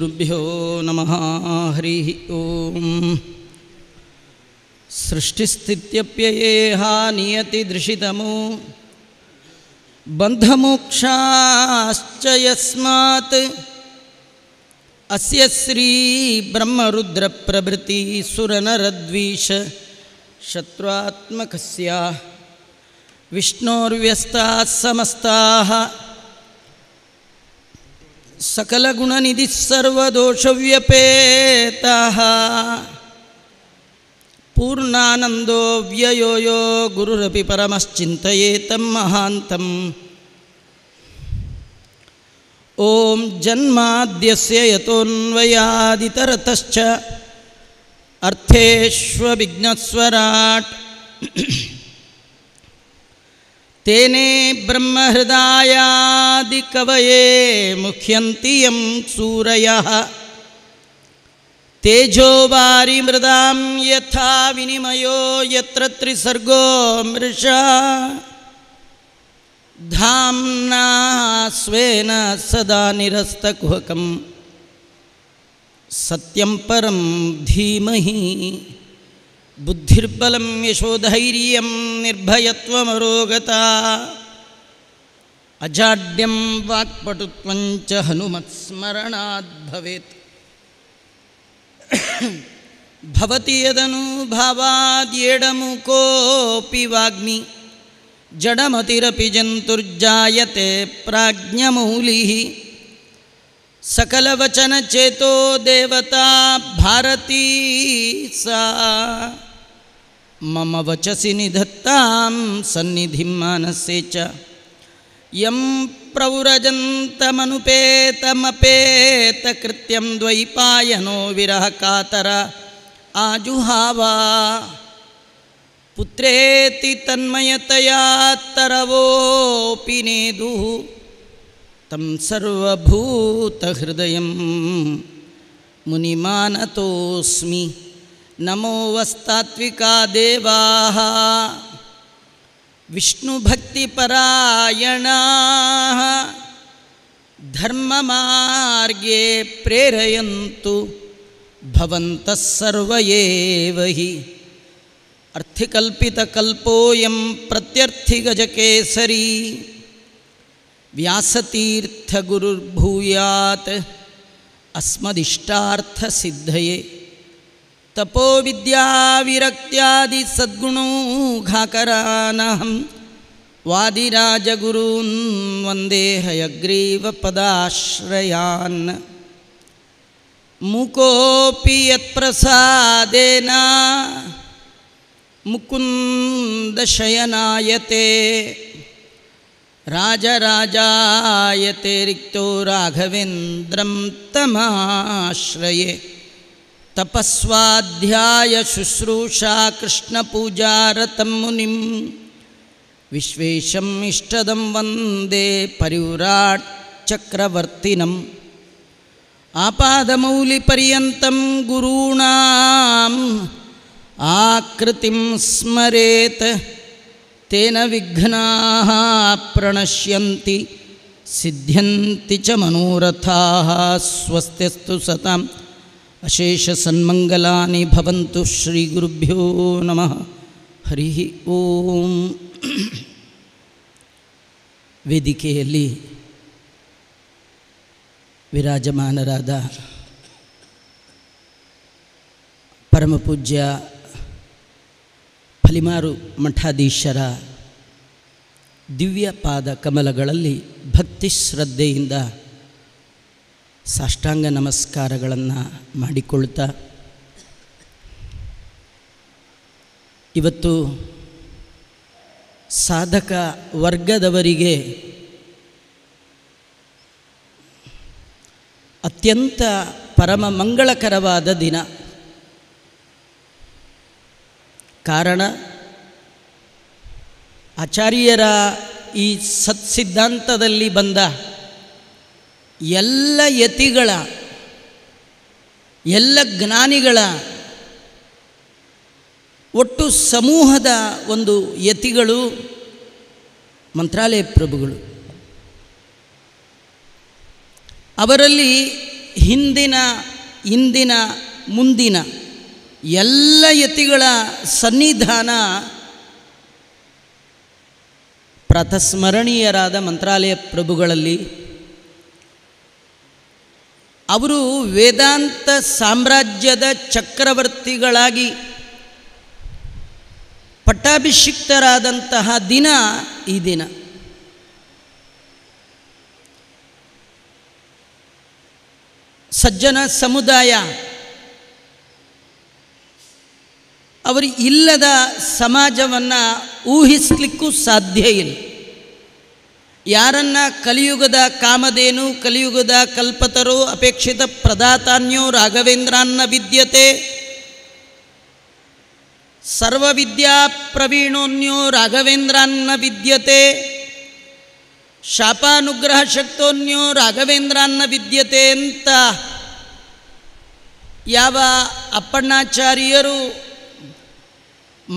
गुरुभ्यो नमः हरिः ॐ सृष्टिस्थित्यप्ययेह नियतिदृशितमो बन्धमोक्षाश्च यस्मात् अस्य श्रीब्रह्मरुद्रप्रभृतिसुरनरद्वीष शत्रुत्मकस्य विष्णोर्व्यस्ताः समस्ताः पूर्णानन्दो व्ययो यो गुरुरपि परमश्चिन्तयेतं महान्तम् ॐ जन्माद्यस्य यतोऽन्वयादितरतश्च अर्थेष्वभिघ्नः तेने ब्रह्महृदायादिकवये मुख्यन्तियं सूरयः तेजो वारिमृदां यथा विनिमयो यत्र त्रिसर्गो मृषा धाम्ना स्वेन सदा निरस्तकुहकं सत्यं परं धीमहि बुद्धिर्बलं यशोधैर्यं निर्भयत्वमरोगता अजाड्यम वाक्पटुत्वं च हनुमत्स्मरणाद्भवेत् भवति यदनुभावाद्येडमुकोऽपि वाग्मि जडमतिरपि जन्तुर्जायते सकलवचनचेतो देवता भारती सा मम वचसि निधत्तां सन्निधिं मनसे च यं प्रव्रजन्तमनुपेतमपेतकृत्यं द्वैपायनो विरहकातर आजुहावा पुत्रेति तन्मयतया तरवोऽपि नेदुः तं सर्वभूतहृदयं मुनिमानतोऽस्मि नमो वस्तात्विका देवाः विष्णुभक्तिपरायणाः धर्ममार्गे प्रेरयन्तु भवन्तः सर्व एव हि अर्थिकल्पितकल्पोऽयं प्रत्यर्थिगजकेसरी व्यासतीर्थगुरुर्भूयात् अस्मदिष्टार्थसिद्धये तपोविद्याविरक्त्यादिसद्गुणोघाकराणां वादिराजगुरून् वन्देहयग्रीवपदाश्रयान् मुकोऽपि यत्प्रसादेन मुकुन्दशयनायते राजराजायते रिक्तो राघवेन्द्रं तमाश्रये तपःस्वाध्यायशुश्रूषा कृष्णपूजारतं मुनिं इष्टदं वन्दे परिवराट्चक्रवर्तिनम् आपादमौलिपर्यन्तं गुरूणाम् आकृतिं स्मरेत् तेन विघ्नाः प्रणश्यन्ति सिद्ध्यन्ति च मनोरथाः स्वस्त्यस्तु ಅಶೇಷ ಅಶೇಷಸನ್ಮಂಗಲಾನಿ ಭವಂತು ಶ್ರೀ ಗುರುಭ್ಯೋ ನಮಃ ಹರಿ ಓಂ ವೇದಿಕೆಯಲ್ಲಿ ವಿರಾಜಮಾನರಾದ ಪರಮಪೂಜ್ಯ ಫಲಿಮಾರು ಮಠಾಧೀಶರ ದಿವ್ಯ ಪಾದ ಕಮಲಗಳಲ್ಲಿ ಭಕ್ತಿ ಶ್ರದ್ಧೆಯಿಂದ ಸಾಷ್ಟಾಂಗ ನಮಸ್ಕಾರಗಳನ್ನು ಮಾಡಿಕೊಳ್ತಾ ಇವತ್ತು ಸಾಧಕ ವರ್ಗದವರಿಗೆ ಅತ್ಯಂತ ಪರಮ ಮಂಗಳಕರವಾದ ದಿನ ಕಾರಣ ಆಚಾರ್ಯರ ಈ ಸತ್ಸಿದ್ಧಾಂತದಲ್ಲಿ ಬಂದ ಎಲ್ಲ ಯತಿಗಳ ಎಲ್ಲ ಜ್ಞಾನಿಗಳ ಒಟ್ಟು ಸಮೂಹದ ಒಂದು ಯತಿಗಳು ಮಂತ್ರಾಲಯ ಪ್ರಭುಗಳು ಅವರಲ್ಲಿ ಹಿಂದಿನ ಇಂದಿನ ಮುಂದಿನ ಎಲ್ಲ ಯತಿಗಳ ಸನ್ನಿಧಾನ ಪ್ರಥಸ್ಮರಣೀಯರಾದ ಮಂತ್ರಾಲಯ ಪ್ರಭುಗಳಲ್ಲಿ ಅವರು ವೇದಾಂತ ಸಾಮ್ರಾಜ್ಯದ ಚಕ್ರವರ್ತಿಗಳಾಗಿ ಪಟ್ಟಾಭಿಷಿಕ್ತರಾದಂತಹ ದಿನ ಈ ದಿನ ಸಜ್ಜನ ಸಮುದಾಯ ಅವರು ಇಲ್ಲದ ಸಮಾಜವನ್ನು ಊಹಿಸಲಿಕ್ಕೂ ಸಾಧ್ಯ ಇಲ್ಲ ಯಾರನ್ನ ಕಲಿಯುಗದ ಕಾಮಧೇನು ಕಲಿಯುಗದ ಕಲ್ಪತರು ಅಪೇಕ್ಷಿತ ಪ್ರದಾತಾನ್ಯೋ ರಾಘವೇಂದ್ರಾನ್ನ ವಿದ್ಯತೆ ಸರ್ವವಿದ್ಯಾ ಪ್ರವೀಣೋನ್ಯೋ ರಾಘವೇಂದ್ರಾನ್ನ ವಿದ್ಯತೆ ಶಾಪಾನುಗ್ರಹ ಶಕ್ತೋನ್ಯೋ ರಾಘವೇಂದ್ರಾನ್ನ ವಿದ್ಯತೆ ಅಂತ ಯಾವ ಅಪ್ಪಣ್ಣಾಚಾರ್ಯರು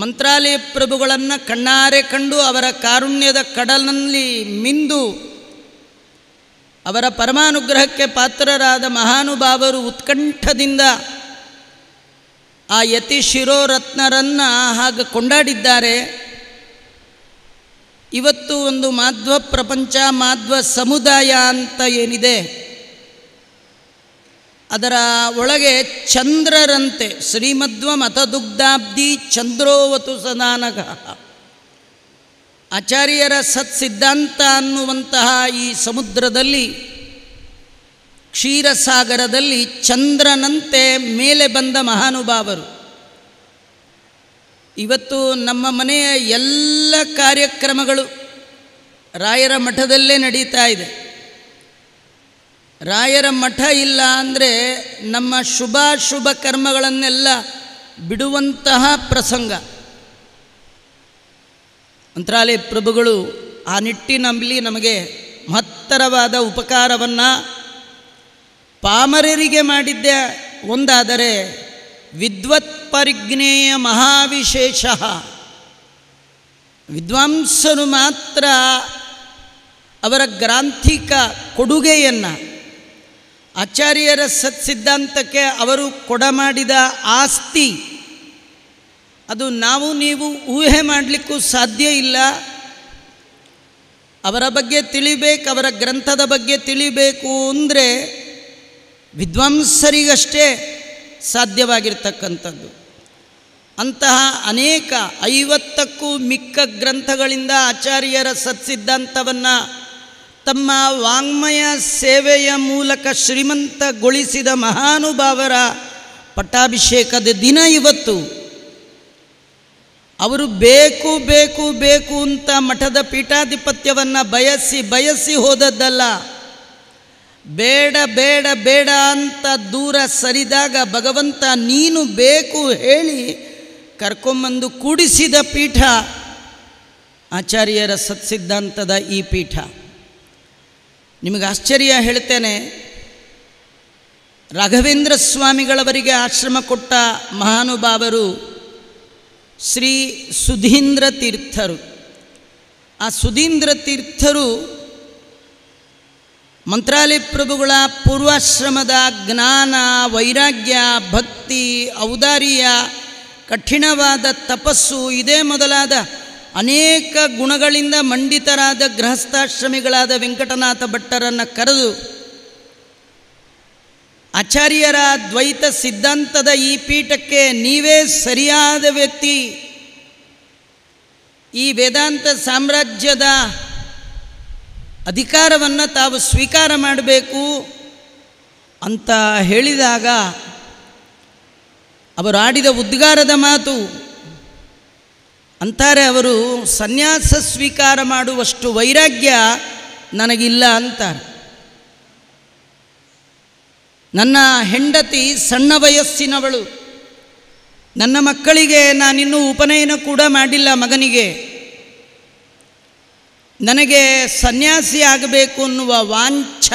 ಮಂತ್ರಾಲಯ ಪ್ರಭುಗಳನ್ನು ಕಣ್ಣಾರೆ ಕಂಡು ಅವರ ಕಾರುಣ್ಯದ ಕಡಲನಲ್ಲಿ ಮಿಂದು ಅವರ ಪರಮಾನುಗ್ರಹಕ್ಕೆ ಪಾತ್ರರಾದ ಮಹಾನುಭಾವರು ಉತ್ಕಂಠದಿಂದ ಆ ಯತಿ ಶಿರೋರತ್ನರನ್ನು ಹಾಗೆ ಕೊಂಡಾಡಿದ್ದಾರೆ ಇವತ್ತು ಒಂದು ಮಾಧ್ವ ಪ್ರಪಂಚ ಮಾಧ್ವ ಸಮುದಾಯ ಅಂತ ಏನಿದೆ ಅದರ ಒಳಗೆ ಚಂದ್ರರಂತೆ ಶ್ರೀಮಧ್ವ ಮತದುಗ್ಧಾಬ್ಧಿ ಚಂದ್ರೋವತು ಸದಾನಗ ಆಚಾರ್ಯರ ಸತ್ಸಿದ್ಧಾಂತ ಅನ್ನುವಂತಹ ಈ ಸಮುದ್ರದಲ್ಲಿ ಕ್ಷೀರಸಾಗರದಲ್ಲಿ ಚಂದ್ರನಂತೆ ಮೇಲೆ ಬಂದ ಮಹಾನುಭಾವರು ಇವತ್ತು ನಮ್ಮ ಮನೆಯ ಎಲ್ಲ ಕಾರ್ಯಕ್ರಮಗಳು ರಾಯರ ಮಠದಲ್ಲೇ ನಡೀತಾ ಇದೆ ರಾಯರ ಮಠ ಇಲ್ಲ ಅಂದರೆ ನಮ್ಮ ಶುಭ ಕರ್ಮಗಳನ್ನೆಲ್ಲ ಬಿಡುವಂತಹ ಪ್ರಸಂಗ ಮಂತ್ರಾಲಯ ಪ್ರಭುಗಳು ಆ ನಿಟ್ಟಿನಲ್ಲಿ ನಮಗೆ ಮಹತ್ತರವಾದ ಉಪಕಾರವನ್ನು ಪಾಮರರಿಗೆ ಮಾಡಿದ್ದ ಒಂದಾದರೆ ವಿದ್ವತ್ ಪರಿಜ್ಞೇಯ ಮಹಾವಿಶೇಷ ವಿದ್ವಾಂಸರು ಮಾತ್ರ ಅವರ ಗ್ರಾಂಥಿಕ ಕೊಡುಗೆಯನ್ನು ಆಚಾರ್ಯರ ಸತ್ಸಿದ್ಧಾಂತಕ್ಕೆ ಅವರು ಕೊಡಮಾಡಿದ ಆಸ್ತಿ ಅದು ನಾವು ನೀವು ಊಹೆ ಮಾಡಲಿಕ್ಕೂ ಸಾಧ್ಯ ಇಲ್ಲ ಅವರ ಬಗ್ಗೆ ತಿಳಿಬೇಕು ಅವರ ಗ್ರಂಥದ ಬಗ್ಗೆ ತಿಳಿಬೇಕು ಅಂದರೆ ವಿದ್ವಾಂಸರಿಗಷ್ಟೇ ಸಾಧ್ಯವಾಗಿರ್ತಕ್ಕಂಥದ್ದು ಅಂತಹ ಅನೇಕ ಐವತ್ತಕ್ಕೂ ಮಿಕ್ಕ ಗ್ರಂಥಗಳಿಂದ ಆಚಾರ್ಯರ ಸತ್ಸಿದ್ಧಾಂತವನ್ನು ತಮ್ಮ ವಾಂಗ್ಮಯ ಸೇವೆಯ ಮೂಲಕ ಶ್ರೀಮಂತಗೊಳಿಸಿದ ಮಹಾನುಭಾವರ ಪಟ್ಟಾಭಿಷೇಕದ ದಿನ ಇವತ್ತು ಅವರು ಬೇಕು ಬೇಕು ಬೇಕು ಅಂತ ಮಠದ ಪೀಠಾಧಿಪತ್ಯವನ್ನು ಬಯಸಿ ಬಯಸಿ ಹೋದದ್ದಲ್ಲ ಬೇಡ ಬೇಡ ಬೇಡ ಅಂತ ದೂರ ಸರಿದಾಗ ಭಗವಂತ ನೀನು ಬೇಕು ಹೇಳಿ ಕರ್ಕೊಂಬಂದು ಕೂಡಿಸಿದ ಪೀಠ ಆಚಾರ್ಯರ ಸತ್ಸಿದ್ಧಾಂತದ ಈ ಪೀಠ ನಿಮಗೆ ಆಶ್ಚರ್ಯ ಹೇಳ್ತೇನೆ ರಾಘವೇಂದ್ರ ಸ್ವಾಮಿಗಳವರಿಗೆ ಆಶ್ರಮ ಕೊಟ್ಟ ಮಹಾನುಭಾವರು ಶ್ರೀ ಸುಧೀಂದ್ರ ತೀರ್ಥರು ಆ ಸುಧೀಂದ್ರ ತೀರ್ಥರು ಮಂತ್ರಾಲಯ ಪ್ರಭುಗಳ ಪೂರ್ವಾಶ್ರಮದ ಜ್ಞಾನ ವೈರಾಗ್ಯ ಭಕ್ತಿ ಔದಾರ್ಯ ಕಠಿಣವಾದ ತಪಸ್ಸು ಇದೇ ಮೊದಲಾದ ಅನೇಕ ಗುಣಗಳಿಂದ ಮಂಡಿತರಾದ ಗೃಹಸ್ಥಾಶ್ರಮಿಗಳಾದ ವೆಂಕಟನಾಥ ಭಟ್ಟರನ್ನು ಕರೆದು ಆಚಾರ್ಯರ ದ್ವೈತ ಸಿದ್ಧಾಂತದ ಈ ಪೀಠಕ್ಕೆ ನೀವೇ ಸರಿಯಾದ ವ್ಯಕ್ತಿ ಈ ವೇದಾಂತ ಸಾಮ್ರಾಜ್ಯದ ಅಧಿಕಾರವನ್ನು ತಾವು ಸ್ವೀಕಾರ ಮಾಡಬೇಕು ಅಂತ ಹೇಳಿದಾಗ ಅವರು ಆಡಿದ ಉದ್ಗಾರದ ಮಾತು ಅಂತಾರೆ ಅವರು ಸನ್ಯಾಸ ಸ್ವೀಕಾರ ಮಾಡುವಷ್ಟು ವೈರಾಗ್ಯ ನನಗಿಲ್ಲ ಅಂತಾರೆ ನನ್ನ ಹೆಂಡತಿ ಸಣ್ಣ ವಯಸ್ಸಿನವಳು ನನ್ನ ಮಕ್ಕಳಿಗೆ ನಾನಿನ್ನೂ ಉಪನಯನ ಕೂಡ ಮಾಡಿಲ್ಲ ಮಗನಿಗೆ ನನಗೆ ಸನ್ಯಾಸಿ ಆಗಬೇಕು ಅನ್ನುವ ವಾಂಛ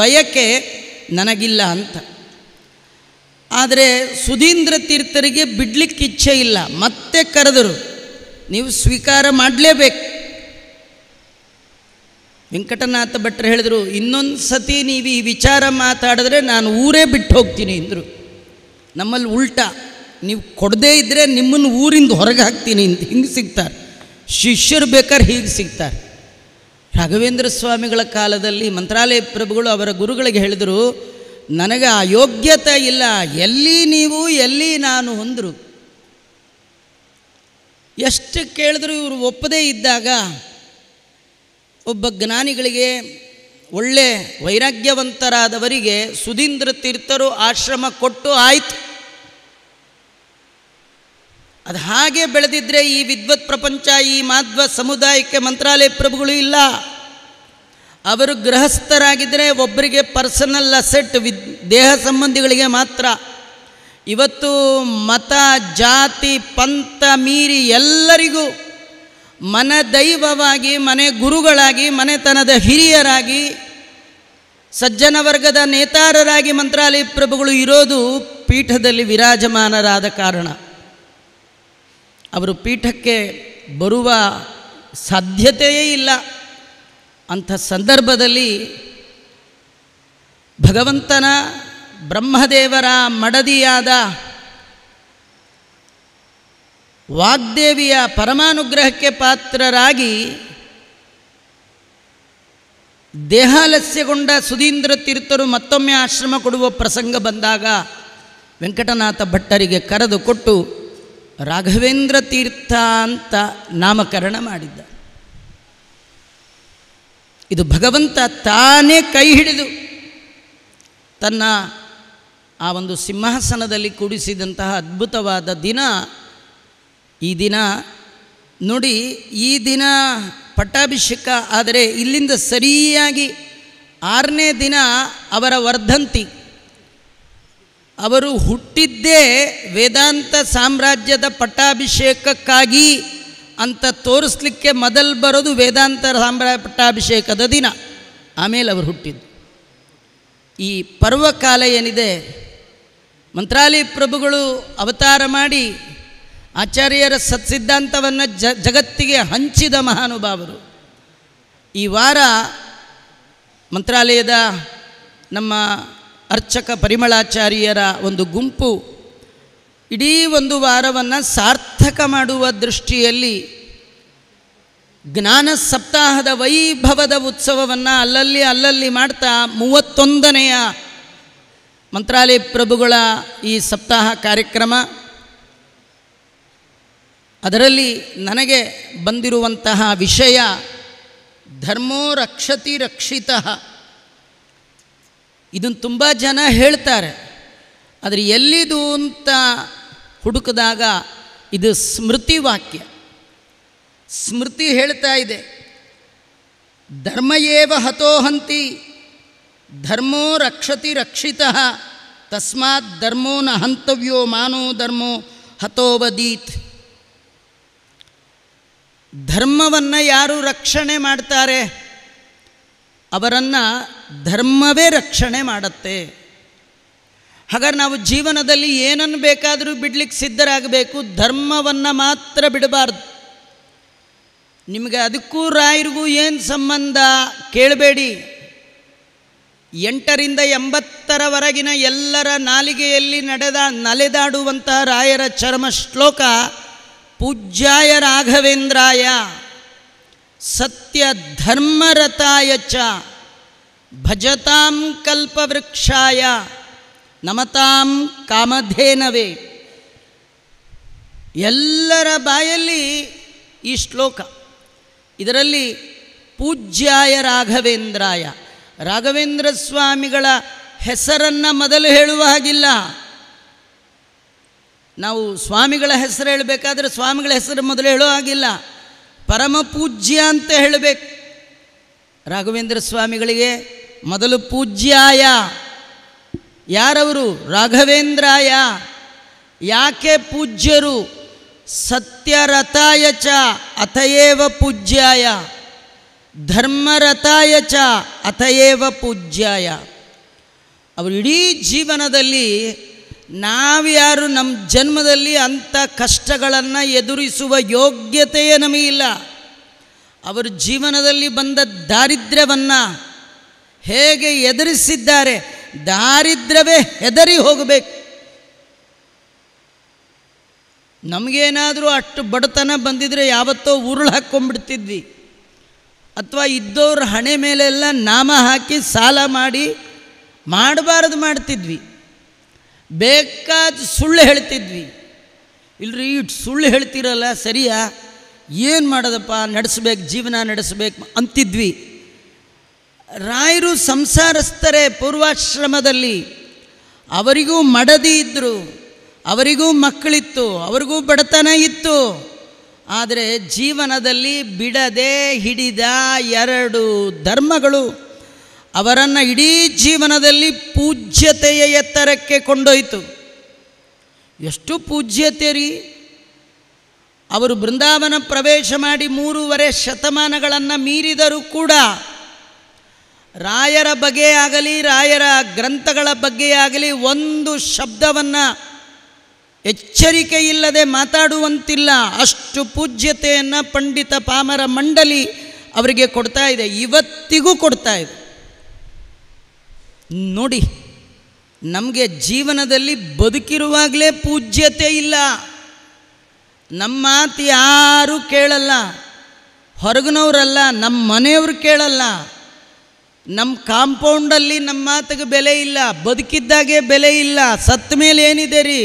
ಬಯಕೆ ನನಗಿಲ್ಲ ಅಂತ ಆದರೆ ಸುಧೀಂದ್ರ ತೀರ್ಥರಿಗೆ ಬಿಡ್ಲಿಕ್ಕೆ ಇಚ್ಛೆ ಇಲ್ಲ ಮತ್ತೆ ಕರೆದರು ನೀವು ಸ್ವೀಕಾರ ಮಾಡಲೇಬೇಕು ವೆಂಕಟನಾಥ ಭಟ್ರು ಹೇಳಿದರು ಇನ್ನೊಂದು ಸತಿ ನೀವು ಈ ವಿಚಾರ ಮಾತಾಡಿದ್ರೆ ನಾನು ಊರೇ ಬಿಟ್ಟು ಹೋಗ್ತೀನಿ ಅಂದರು ನಮ್ಮಲ್ಲಿ ಉಲ್ಟ ನೀವು ಕೊಡದೇ ಇದ್ದರೆ ನಿಮ್ಮನ್ನು ಊರಿಂದ ಹೊರಗೆ ಹಾಕ್ತೀನಿ ಅಂತ ಹಿಂಗೆ ಸಿಗ್ತಾರೆ ಶಿಷ್ಯರು ಬೇಕಾದ್ರೆ ಹೀಗೆ ಸಿಗ್ತಾರೆ ರಾಘವೇಂದ್ರ ಸ್ವಾಮಿಗಳ ಕಾಲದಲ್ಲಿ ಮಂತ್ರಾಲಯ ಪ್ರಭುಗಳು ಅವರ ಗುರುಗಳಿಗೆ ಹೇಳಿದರು ನನಗೆ ಆ ಯೋಗ್ಯತೆ ಇಲ್ಲ ಎಲ್ಲಿ ನೀವು ಎಲ್ಲಿ ನಾನು ಹೊಂದರು ಎಷ್ಟು ಕೇಳಿದ್ರು ಇವರು ಒಪ್ಪದೇ ಇದ್ದಾಗ ಒಬ್ಬ ಜ್ಞಾನಿಗಳಿಗೆ ಒಳ್ಳೆ ವೈರಾಗ್ಯವಂತರಾದವರಿಗೆ ಸುಧೀಂದ್ರ ತೀರ್ಥರು ಆಶ್ರಮ ಕೊಟ್ಟು ಆಯಿತು ಅದು ಹಾಗೆ ಬೆಳೆದಿದ್ದರೆ ಈ ವಿದ್ವತ್ ಪ್ರಪಂಚ ಈ ಮಾಧ್ವ ಸಮುದಾಯಕ್ಕೆ ಮಂತ್ರಾಲಯ ಪ್ರಭುಗಳು ಇಲ್ಲ ಅವರು ಗೃಹಸ್ಥರಾಗಿದ್ದರೆ ಒಬ್ಬರಿಗೆ ಪರ್ಸನಲ್ ಅಸೆಟ್ ವಿದ್ ದೇಹ ಸಂಬಂಧಿಗಳಿಗೆ ಮಾತ್ರ ಇವತ್ತು ಮತ ಜಾತಿ ಪಂಥ ಮೀರಿ ಎಲ್ಲರಿಗೂ ಮನದೈವವಾಗಿ ಮನೆ ಗುರುಗಳಾಗಿ ಮನೆತನದ ಹಿರಿಯರಾಗಿ ಸಜ್ಜನ ವರ್ಗದ ನೇತಾರರಾಗಿ ಮಂತ್ರಾಲಯ ಪ್ರಭುಗಳು ಇರೋದು ಪೀಠದಲ್ಲಿ ವಿರಾಜಮಾನರಾದ ಕಾರಣ ಅವರು ಪೀಠಕ್ಕೆ ಬರುವ ಸಾಧ್ಯತೆಯೇ ಇಲ್ಲ ಅಂಥ ಸಂದರ್ಭದಲ್ಲಿ ಭಗವಂತನ ಬ್ರಹ್ಮದೇವರ ಮಡದಿಯಾದ ವಾಗ್ದೇವಿಯ ಪರಮಾನುಗ್ರಹಕ್ಕೆ ಪಾತ್ರರಾಗಿ ದೇಹಾಲಸ್ಯಗೊಂಡ ಸುಧೀಂದ್ರ ತೀರ್ಥರು ಮತ್ತೊಮ್ಮೆ ಆಶ್ರಮ ಕೊಡುವ ಪ್ರಸಂಗ ಬಂದಾಗ ವೆಂಕಟನಾಥ ಭಟ್ಟರಿಗೆ ಕರೆದು ಕೊಟ್ಟು ರಾಘವೇಂದ್ರ ತೀರ್ಥ ಅಂತ ನಾಮಕರಣ ಮಾಡಿದ್ದ ಇದು ಭಗವಂತ ತಾನೇ ಕೈ ಹಿಡಿದು ತನ್ನ ಆ ಒಂದು ಸಿಂಹಾಸನದಲ್ಲಿ ಕೂಡಿಸಿದಂತಹ ಅದ್ಭುತವಾದ ದಿನ ಈ ದಿನ ನೋಡಿ ಈ ದಿನ ಪಟ್ಟಾಭಿಷೇಕ ಆದರೆ ಇಲ್ಲಿಂದ ಸರಿಯಾಗಿ ಆರನೇ ದಿನ ಅವರ ವರ್ಧಂತಿ ಅವರು ಹುಟ್ಟಿದ್ದೇ ವೇದಾಂತ ಸಾಮ್ರಾಜ್ಯದ ಪಟ್ಟಾಭಿಷೇಕಕ್ಕಾಗಿ ಅಂತ ತೋರಿಸ್ಲಿಕ್ಕೆ ಮೊದಲು ಬರೋದು ವೇದಾಂತ ಸಾಮ್ರಾಜ್ಯ ಪಟ್ಟಾಭಿಷೇಕದ ದಿನ ಆಮೇಲೆ ಅವರು ಹುಟ್ಟಿದ್ದು ಈ ಪರ್ವಕಾಲ ಏನಿದೆ ಮಂತ್ರಾಲಿ ಪ್ರಭುಗಳು ಅವತಾರ ಮಾಡಿ ಆಚಾರ್ಯರ ಸತ್ಸಿದ್ಧಾಂತವನ್ನು ಜ ಜಗತ್ತಿಗೆ ಹಂಚಿದ ಮಹಾನುಭಾವರು ಈ ವಾರ ಮಂತ್ರಾಲಯದ ನಮ್ಮ ಅರ್ಚಕ ಪರಿಮಳಾಚಾರ್ಯರ ಒಂದು ಗುಂಪು ಇಡೀ ಒಂದು ವಾರವನ್ನು ಸಾರ್ಥಕ ಮಾಡುವ ದೃಷ್ಟಿಯಲ್ಲಿ ಜ್ಞಾನ ಸಪ್ತಾಹದ ವೈಭವದ ಉತ್ಸವವನ್ನು ಅಲ್ಲಲ್ಲಿ ಅಲ್ಲಲ್ಲಿ ಮಾಡ್ತಾ ಮೂವತ್ತೊಂದನೆಯ ಮಂತ್ರಾಲಯ ಪ್ರಭುಗಳ ಈ ಸಪ್ತಾಹ ಕಾರ್ಯಕ್ರಮ ಅದರಲ್ಲಿ ನನಗೆ ಬಂದಿರುವಂತಹ ವಿಷಯ ಧರ್ಮೋ ರಕ್ಷತಿ ರಕ್ಷಿತ ಇದನ್ನು ತುಂಬ ಜನ ಹೇಳ್ತಾರೆ ಆದರೆ ಎಲ್ಲಿದು ಅಂತ ಹುಡುಕಿದಾಗ ಇದು ಸ್ಮೃತಿ ವಾಕ್ಯ ಸ್ಮೃತಿ ಹೇಳ್ತಾ ಇದೆ ಧರ್ಮಯೇವ ಹತೋಹಂತಿ ಧರ್ಮೋ ರಕ್ಷತಿ ರಕ್ಷಿತ ತಸ್ಮಾತ್ ಧರ್ಮೋ ನ ಹಂತವ್ಯೋ ಮಾನೋ ಧರ್ಮೋ ಹತೋವದೀತ್ ಧರ್ಮವನ್ನು ಯಾರು ರಕ್ಷಣೆ ಮಾಡ್ತಾರೆ ಅವರನ್ನು ಧರ್ಮವೇ ರಕ್ಷಣೆ ಮಾಡುತ್ತೆ ಹಾಗಾದ್ರೆ ನಾವು ಜೀವನದಲ್ಲಿ ಏನನ್ನು ಬೇಕಾದರೂ ಬಿಡ್ಲಿಕ್ಕೆ ಸಿದ್ಧರಾಗಬೇಕು ಧರ್ಮವನ್ನು ಮಾತ್ರ ಬಿಡಬಾರ್ದು ನಿಮಗೆ ಅದಕ್ಕೂ ರಾಯರಿಗೂ ಏನು ಸಂಬಂಧ ಕೇಳಬೇಡಿ ಎಂಟರಿಂದ ಎಂಬತ್ತರವರೆಗಿನ ಎಲ್ಲರ ನಾಲಿಗೆಯಲ್ಲಿ ನಡೆದ ನಲೆದಾಡುವಂತಹ ರಾಯರ ಚರ್ಮ ಶ್ಲೋಕ ಪೂಜ್ಯಾಯ ರಾಘವೇಂದ್ರಾಯ ಸತ್ಯ ಧರ್ಮರತಾಯ ಚ ಭಜತಾಂ ಕಲ್ಪವೃಕ್ಷಾಯ ನಮತಾಂ ಕಾಮಧೇನವೇ ಎಲ್ಲರ ಬಾಯಲ್ಲಿ ಈ ಶ್ಲೋಕ ಇದರಲ್ಲಿ ಪೂಜ್ಯಾಯ ರಾಘವೇಂದ್ರಾಯ ರಾಘವೇಂದ್ರ ಸ್ವಾಮಿಗಳ ಹೆಸರನ್ನು ಮೊದಲು ಹೇಳುವ ಹಾಗಿಲ್ಲ ನಾವು ಸ್ವಾಮಿಗಳ ಹೆಸರು ಹೇಳಬೇಕಾದ್ರೆ ಸ್ವಾಮಿಗಳ ಹೆಸರು ಮೊದಲು ಹೇಳೋ ಹಾಗಿಲ್ಲ ಪೂಜ್ಯ ಅಂತ ಹೇಳಬೇಕು ರಾಘವೇಂದ್ರ ಸ್ವಾಮಿಗಳಿಗೆ ಮೊದಲು ಪೂಜ್ಯಾಯ ಯಾರವರು ರಾಘವೇಂದ್ರಾಯ ಯಾಕೆ ಪೂಜ್ಯರು ಸತ್ಯರಥಾಯ ಚ ಅಥಯೇವ ಪೂಜ್ಯಾಯ ಧರ್ಮರಥಾಯ ಚ ಅಥಯೇವ ಪೂಜ್ಯಾಯ ಅವರು ಇಡೀ ಜೀವನದಲ್ಲಿ ನಾವ್ಯಾರು ನಮ್ಮ ಜನ್ಮದಲ್ಲಿ ಅಂಥ ಕಷ್ಟಗಳನ್ನು ಎದುರಿಸುವ ಯೋಗ್ಯತೆಯೇ ನಮಗಿಲ್ಲ ಅವರು ಜೀವನದಲ್ಲಿ ಬಂದ ದಾರಿದ್ರ್ಯವನ್ನು ಹೇಗೆ ಎದುರಿಸಿದ್ದಾರೆ ದಾರಿದ್ರ್ಯವೇ ಹೆದರಿ ಹೋಗಬೇಕು ನಮಗೇನಾದರೂ ಅಷ್ಟು ಬಡತನ ಬಂದಿದ್ರೆ ಯಾವತ್ತೋ ಉರುಳು ಹಾಕ್ಕೊಂಡ್ಬಿಡ್ತಿದ್ವಿ ಅಥವಾ ಇದ್ದವ್ರ ಹಣೆ ಮೇಲೆಲ್ಲ ನಾಮ ಹಾಕಿ ಸಾಲ ಮಾಡಿ ಮಾಡಬಾರ್ದು ಮಾಡ್ತಿದ್ವಿ ಬೇಕಾದ ಸುಳ್ಳು ಹೇಳ್ತಿದ್ವಿ ಇಲ್ರಿ ಇಟ್ಟು ಸುಳ್ಳು ಹೇಳ್ತಿರಲ್ಲ ಸರಿಯಾ ಏನು ಮಾಡೋದಪ್ಪ ನಡೆಸ್ಬೇಕು ಜೀವನ ನಡೆಸಬೇಕು ಅಂತಿದ್ವಿ ರಾಯರು ಸಂಸಾರಸ್ಥರೇ ಪೂರ್ವಾಶ್ರಮದಲ್ಲಿ ಅವರಿಗೂ ಮಡದಿ ಇದ್ದರು ಅವರಿಗೂ ಮಕ್ಕಳಿತ್ತು ಅವರಿಗೂ ಬಡತನ ಇತ್ತು ಆದರೆ ಜೀವನದಲ್ಲಿ ಬಿಡದೆ ಹಿಡಿದ ಎರಡು ಧರ್ಮಗಳು ಅವರನ್ನು ಇಡೀ ಜೀವನದಲ್ಲಿ ಪೂಜ್ಯತೆಯ ಎತ್ತರಕ್ಕೆ ಕೊಂಡೊಯ್ತು ಎಷ್ಟು ಪೂಜ್ಯತೆ ರೀ ಅವರು ಬೃಂದಾವನ ಪ್ರವೇಶ ಮಾಡಿ ಮೂರುವರೆ ಶತಮಾನಗಳನ್ನು ಮೀರಿದರೂ ಕೂಡ ರಾಯರ ಬಗೆಯಾಗಲಿ ರಾಯರ ಗ್ರಂಥಗಳ ಬಗ್ಗೆಯಾಗಲಿ ಒಂದು ಶಬ್ದವನ್ನು ಎಚ್ಚರಿಕೆಯಿಲ್ಲದೆ ಮಾತಾಡುವಂತಿಲ್ಲ ಅಷ್ಟು ಪೂಜ್ಯತೆಯನ್ನು ಪಂಡಿತ ಪಾಮರ ಮಂಡಲಿ ಅವರಿಗೆ ಕೊಡ್ತಾ ಇದೆ ಇವತ್ತಿಗೂ ಕೊಡ್ತಾ ಇದೆ ನೋಡಿ ನಮಗೆ ಜೀವನದಲ್ಲಿ ಬದುಕಿರುವಾಗಲೇ ಪೂಜ್ಯತೆ ಇಲ್ಲ ನಮ್ಮ ಮಾತು ಯಾರೂ ಕೇಳಲ್ಲ ಹೊರಗಿನವ್ರಲ್ಲ ನಮ್ಮ ಮನೆಯವರು ಕೇಳಲ್ಲ ನಮ್ಮ ಕಾಂಪೌಂಡಲ್ಲಿ ನಮ್ಮ ಮಾತಿಗೆ ಬೆಲೆ ಇಲ್ಲ ಬದುಕಿದ್ದಾಗೆ ಬೆಲೆ ಇಲ್ಲ ಸತ್ತ ಮೇಲೆ ಏನಿದೆ ರೀ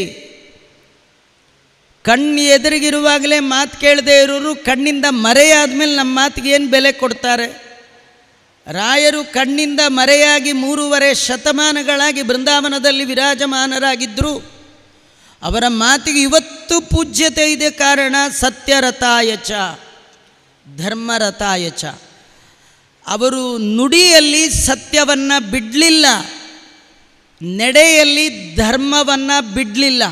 ಕಣ್ಣು ಎದುರಿಗಿರುವಾಗಲೇ ಮಾತು ಕೇಳದೆ ಇರೋರು ಕಣ್ಣಿಂದ ಮರೆಯಾದ ಮೇಲೆ ನಮ್ಮ ಮಾತಿಗೆ ಏನು ಬೆಲೆ ಕೊಡ್ತಾರೆ ರಾಯರು ಕಣ್ಣಿಂದ ಮರೆಯಾಗಿ ಮೂರುವರೆ ಶತಮಾನಗಳಾಗಿ ಬೃಂದಾವನದಲ್ಲಿ ವಿರಾಜಮಾನರಾಗಿದ್ದರು ಅವರ ಮಾತಿಗೆ ಇವತ್ತು ಪೂಜ್ಯತೆ ಇದೆ ಕಾರಣ ಸತ್ಯರಥಾಯಚ ಧರ್ಮರಥಾಯಚ ಅವರು ನುಡಿಯಲ್ಲಿ ಸತ್ಯವನ್ನು ಬಿಡಲಿಲ್ಲ ನಡೆಯಲ್ಲಿ ಧರ್ಮವನ್ನು ಬಿಡಲಿಲ್ಲ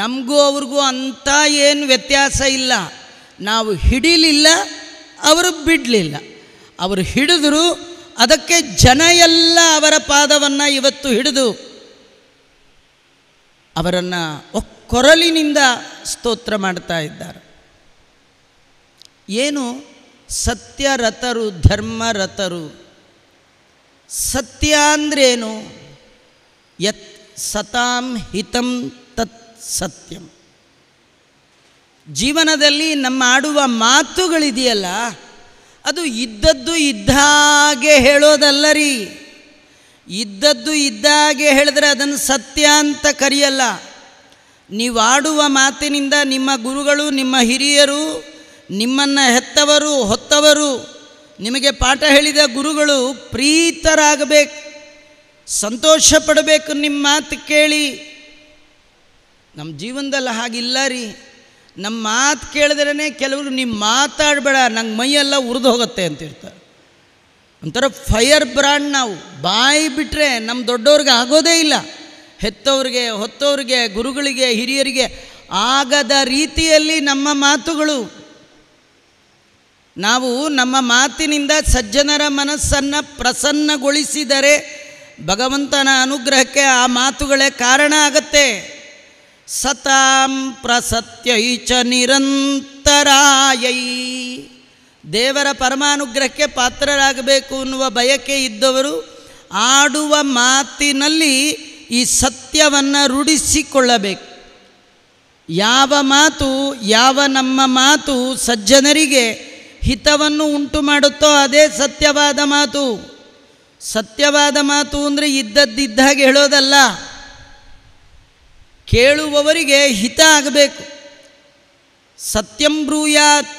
ನಮಗೂ ಅವ್ರಿಗೂ ಅಂಥ ಏನು ವ್ಯತ್ಯಾಸ ಇಲ್ಲ ನಾವು ಹಿಡಿಲಿಲ್ಲ ಅವರು ಬಿಡಲಿಲ್ಲ ಅವರು ಹಿಡಿದ್ರು ಅದಕ್ಕೆ ಜನ ಎಲ್ಲ ಅವರ ಪಾದವನ್ನು ಇವತ್ತು ಹಿಡಿದು ಅವರನ್ನು ಕೊರಲಿನಿಂದ ಸ್ತೋತ್ರ ಮಾಡ್ತಾ ಇದ್ದಾರೆ ಏನು ಸತ್ಯರಥರು ಧರ್ಮರಥರು ಸತ್ಯ ಅಂದ್ರೇನು ಯತ್ ಸತಾಂ ಹಿತಂ ಸತ್ಯಂ ಜೀವನದಲ್ಲಿ ನಮ್ಮ ಆಡುವ ಮಾತುಗಳಿದೆಯಲ್ಲ ಅದು ಇದ್ದದ್ದು ಇದ್ದಾಗೆ ಹೇಳೋದಲ್ಲ ರೀ ಇದ್ದದ್ದು ಇದ್ದಾಗೆ ಹೇಳಿದ್ರೆ ಅದನ್ನು ಸತ್ಯ ಅಂತ ಕರೆಯಲ್ಲ ನೀವು ಆಡುವ ಮಾತಿನಿಂದ ನಿಮ್ಮ ಗುರುಗಳು ನಿಮ್ಮ ಹಿರಿಯರು ನಿಮ್ಮನ್ನು ಹೆತ್ತವರು ಹೊತ್ತವರು ನಿಮಗೆ ಪಾಠ ಹೇಳಿದ ಗುರುಗಳು ಪ್ರೀತರಾಗಬೇಕು ಸಂತೋಷ ಪಡಬೇಕು ನಿಮ್ಮ ಮಾತು ಕೇಳಿ ನಮ್ಮ ಜೀವನದಲ್ಲಿ ಹಾಗಿಲ್ಲ ರೀ ನಮ್ಮ ಮಾತು ಕೇಳಿದ್ರೇ ಕೆಲವರು ನೀವು ಮಾತಾಡಬೇಡ ನಂಗೆ ಮೈಯೆಲ್ಲ ಉರಿದು ಹೋಗುತ್ತೆ ಅಂತಿರ್ತಾರೆ ಒಂಥರ ಫೈರ್ ಬ್ರಾಂಡ್ ನಾವು ಬಾಯಿ ಬಿಟ್ಟರೆ ನಮ್ಮ ದೊಡ್ಡವ್ರಿಗೆ ಆಗೋದೇ ಇಲ್ಲ ಹೆತ್ತವ್ರಿಗೆ ಹೊತ್ತವ್ರಿಗೆ ಗುರುಗಳಿಗೆ ಹಿರಿಯರಿಗೆ ಆಗದ ರೀತಿಯಲ್ಲಿ ನಮ್ಮ ಮಾತುಗಳು ನಾವು ನಮ್ಮ ಮಾತಿನಿಂದ ಸಜ್ಜನರ ಮನಸ್ಸನ್ನು ಪ್ರಸನ್ನಗೊಳಿಸಿದರೆ ಭಗವಂತನ ಅನುಗ್ರಹಕ್ಕೆ ಆ ಮಾತುಗಳೇ ಕಾರಣ ಆಗತ್ತೆ ಸತಾಂ ಪ್ರಸತ್ಯೈ ಚ ನಿರಂತರಾಯೈ ದೇವರ ಪರಮಾನುಗ್ರಹಕ್ಕೆ ಪಾತ್ರರಾಗಬೇಕು ಅನ್ನುವ ಬಯಕೆ ಇದ್ದವರು ಆಡುವ ಮಾತಿನಲ್ಲಿ ಈ ಸತ್ಯವನ್ನು ರೂಢಿಸಿಕೊಳ್ಳಬೇಕು ಯಾವ ಮಾತು ಯಾವ ನಮ್ಮ ಮಾತು ಸಜ್ಜನರಿಗೆ ಹಿತವನ್ನು ಉಂಟು ಮಾಡುತ್ತೋ ಅದೇ ಸತ್ಯವಾದ ಮಾತು ಸತ್ಯವಾದ ಮಾತು ಅಂದರೆ ಇದ್ದದ್ದಿದ್ದಾಗ ಹೇಳೋದಲ್ಲ ಕೇಳುವವರಿಗೆ ಹಿತ ಆಗಬೇಕು ಸತ್ಯಂ ಬ್ರೂಯಾತ್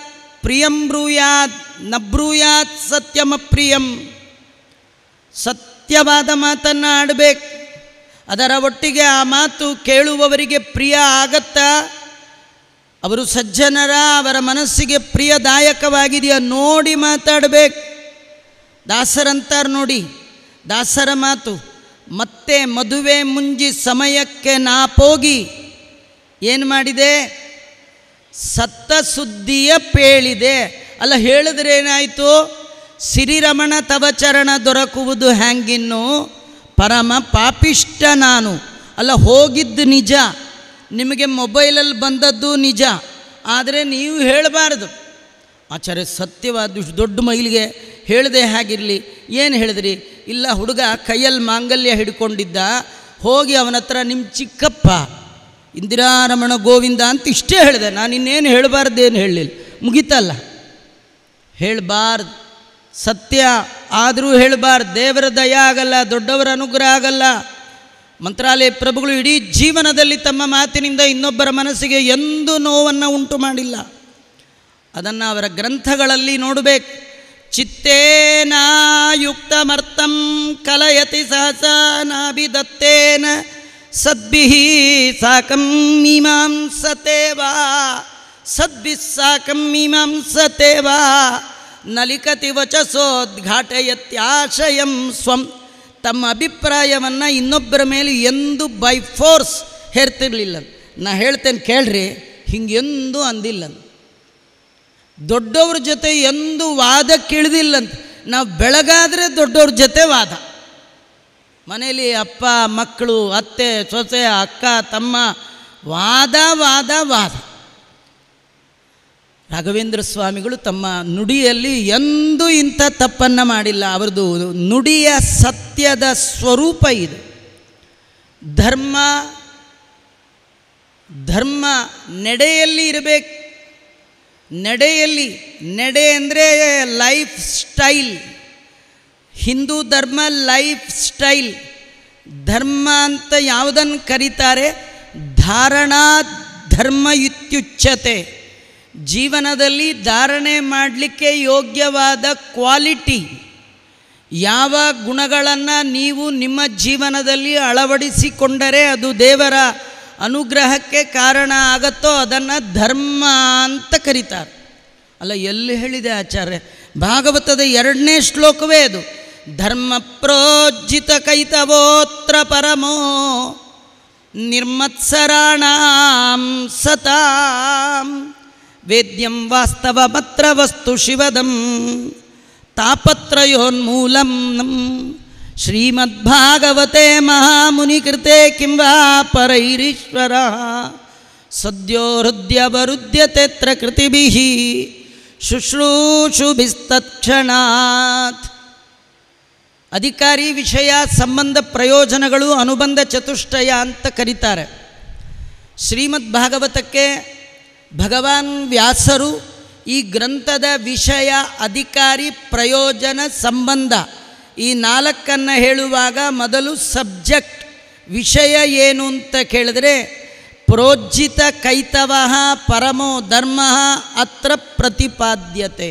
ಪ್ರಿಯಂ ಬ್ರೂಯಾತ್ ನ ಬ್ರೂಯಾತ್ ಸತ್ಯಮ ಪ್ರಿಯಂ ಸತ್ಯವಾದ ಮಾತನ್ನು ಆಡಬೇಕು ಅದರ ಒಟ್ಟಿಗೆ ಆ ಮಾತು ಕೇಳುವವರಿಗೆ ಪ್ರಿಯ ಆಗತ್ತಾ ಅವರು ಸಜ್ಜನರ ಅವರ ಮನಸ್ಸಿಗೆ ಪ್ರಿಯದಾಯಕವಾಗಿದೆಯಾ ನೋಡಿ ಮಾತಾಡಬೇಕು ದಾಸರಂತಾರು ನೋಡಿ ದಾಸರ ಮಾತು ಮತ್ತೆ ಮದುವೆ ಮುಂಜಿ ಸಮಯಕ್ಕೆ ನಾಪೋಗಿ ಏನು ಮಾಡಿದೆ ಸತ್ತ ಸುದ್ದಿಯ ಪೇಳಿದೆ ಅಲ್ಲ ಹೇಳಿದ್ರೆ ಏನಾಯಿತು ಸಿರಿರಮಣ ತವಚರಣ ದೊರಕುವುದು ಹ್ಯಾಂಗಿನ್ನು ಪರಮ ಪಾಪಿಷ್ಟ ನಾನು ಅಲ್ಲ ಹೋಗಿದ್ದು ನಿಜ ನಿಮಗೆ ಮೊಬೈಲಲ್ಲಿ ಬಂದದ್ದು ನಿಜ ಆದರೆ ನೀವು ಹೇಳಬಾರ್ದು ಆಚಾರ್ಯ ಸತ್ಯವಾದ ದೊಡ್ಡ ಮೈಲಿಗೆ ಹೇಳದೆ ಹಾಗಿರಲಿ ಏನು ಹೇಳಿದ್ರಿ ಇಲ್ಲ ಹುಡುಗ ಕೈಯಲ್ಲಿ ಮಾಂಗಲ್ಯ ಹಿಡ್ಕೊಂಡಿದ್ದ ಹೋಗಿ ಅವನ ಹತ್ರ ನಿಮ್ಮ ಚಿಕ್ಕಪ್ಪ ಇಂದಿರಾರಮಣ ಗೋವಿಂದ ಅಂತ ಇಷ್ಟೇ ಹೇಳಿದೆ ನಾನು ಇನ್ನೇನು ಹೇಳಬಾರ್ದೇನು ಹೇಳಲಿಲ್ಲ ಮುಗಿತಲ್ಲ ಹೇಳಬಾರ್ದು ಸತ್ಯ ಆದರೂ ಹೇಳಬಾರ್ದು ದೇವರ ದಯ ಆಗಲ್ಲ ದೊಡ್ಡವರ ಅನುಗ್ರಹ ಆಗಲ್ಲ ಮಂತ್ರಾಲಯ ಪ್ರಭುಗಳು ಇಡೀ ಜೀವನದಲ್ಲಿ ತಮ್ಮ ಮಾತಿನಿಂದ ಇನ್ನೊಬ್ಬರ ಮನಸ್ಸಿಗೆ ಎಂದೂ ನೋವನ್ನು ಉಂಟು ಮಾಡಿಲ್ಲ ಅದನ್ನು ಅವರ ಗ್ರಂಥಗಳಲ್ಲಿ ನೋಡಬೇಕು ಚಿತ್ತೇನಾಯುಕ್ತಮರ್ಥಂ ಕಲಯತಿ ಸಹಸಾ ನಾಭಿದತ್ತೇನ ಸದ್ಭಿಃ ಸಾಕಂ ಮೀಮಾಂಸತೆ ವಾ ಸದ್ಭಿಃ ಸಾಕಂ ಮೀಮಾಂಸತೆ ವಾ ನಲಿಕತಿ ವಚಸೋದ್ಘಾಟಯತ್ಯಾಶಯಂ ಸ್ವಂ ತಮ್ಮ ಅಭಿಪ್ರಾಯವನ್ನು ಇನ್ನೊಬ್ಬರ ಮೇಲೆ ಎಂದು ಬೈ ಫೋರ್ಸ್ ಹೇರ್ತಿರ್ಲಿಲ್ಲ ನಾ ಹೇಳ್ತೇನೆ ಕೇಳ್ರಿ ಹಿಂಗೆಂದು ಅಂದಿಲ್ಲ ದೊಡ್ಡವ್ರ ಜೊತೆ ಎಂದು ವಾದಕ್ಕಿಳಿದಿಲ್ಲಂತೆ ನಾವು ಬೆಳಗಾದರೆ ದೊಡ್ಡವ್ರ ಜೊತೆ ವಾದ ಮನೆಯಲ್ಲಿ ಅಪ್ಪ ಮಕ್ಕಳು ಅತ್ತೆ ಸೊಸೆ ಅಕ್ಕ ತಮ್ಮ ವಾದ ವಾದ ವಾದ ರಾಘವೇಂದ್ರ ಸ್ವಾಮಿಗಳು ತಮ್ಮ ನುಡಿಯಲ್ಲಿ ಎಂದೂ ಇಂಥ ತಪ್ಪನ್ನು ಮಾಡಿಲ್ಲ ಅವರದು ನುಡಿಯ ಸತ್ಯದ ಸ್ವರೂಪ ಇದು ಧರ್ಮ ಧರ್ಮ ನೆಡೆಯಲ್ಲಿ ಇರಬೇಕು ನಡೆಯಲ್ಲಿ ನಡೆ ಅಂದರೆ ಲೈಫ್ ಸ್ಟೈಲ್ ಹಿಂದೂ ಧರ್ಮ ಲೈಫ್ ಸ್ಟೈಲ್ ಧರ್ಮ ಅಂತ ಯಾವುದನ್ನು ಕರೀತಾರೆ ಧಾರಣಾ ಧರ್ಮ ಇತ್ಯುಚ್ಛತೆ ಜೀವನದಲ್ಲಿ ಧಾರಣೆ ಮಾಡಲಿಕ್ಕೆ ಯೋಗ್ಯವಾದ ಕ್ವಾಲಿಟಿ ಯಾವ ಗುಣಗಳನ್ನು ನೀವು ನಿಮ್ಮ ಜೀವನದಲ್ಲಿ ಅಳವಡಿಸಿಕೊಂಡರೆ ಅದು ದೇವರ ಅನುಗ್ರಹಕ್ಕೆ ಕಾರಣ ಆಗತ್ತೋ ಅದನ್ನು ಧರ್ಮ ಅಂತ ಕರೀತಾರೆ ಅಲ್ಲ ಎಲ್ಲಿ ಹೇಳಿದೆ ಆಚಾರ್ಯ ಭಾಗವತದ ಎರಡನೇ ಶ್ಲೋಕವೇ ಅದು ಧರ್ಮ ಪ್ರೋಜ್ಜಿತ ಕೈತವೋತ್ರ ಪರಮೋ ನಿರ್ಮತ್ಸರಾಣಾಂ ಸತಾಂ ವೇದ್ಯಂ ವಾಸ್ತವ ವಸ್ತು ಶಿವದಂ ತಾಪತ್ರಯೋನ್ಮೂಲಂ ನಂ ಶ್ರೀಮದ್ಭಾಗವತೆ ಕೃತೆ ಕಿಂವಾ ಪರೈರೀಶ್ವರ ಸದ್ಯೋ सद्यो हृद्यवरुध्यतेऽत्र ಶುಶ್ರೂಷು ಶುಶ್ರೂಷುಭಿಸ್ತಕ್ಷಣಾತ್ ಅಧಿಕಾರಿ ವಿಷಯ ಸಂಬಂಧ ಪ್ರಯೋಜನಗಳು ಅನುಬಂಧ ಚತುಷ್ಟಯ ಅಂತ ಕರೀತಾರೆ ಶ್ರೀಮದ್ ಭಾಗವತಕ್ಕೆ ಭಗವಾನ್ ವ್ಯಾಸರು ಈ ಗ್ರಂಥದ ವಿಷಯ ಅಧಿಕಾರಿ ಪ್ರಯೋಜನ ಸಂಬಂಧ ಈ ನಾಲ್ಕನ್ನು ಹೇಳುವಾಗ ಮೊದಲು ಸಬ್ಜೆಕ್ಟ್ ವಿಷಯ ಏನು ಅಂತ ಕೇಳಿದ್ರೆ ಪ್ರೋಜ್ಜಿತ ಕೈತವ ಪರಮೋ ಧರ್ಮ ಅತ್ರ ಪ್ರತಿಪಾದ್ಯತೆ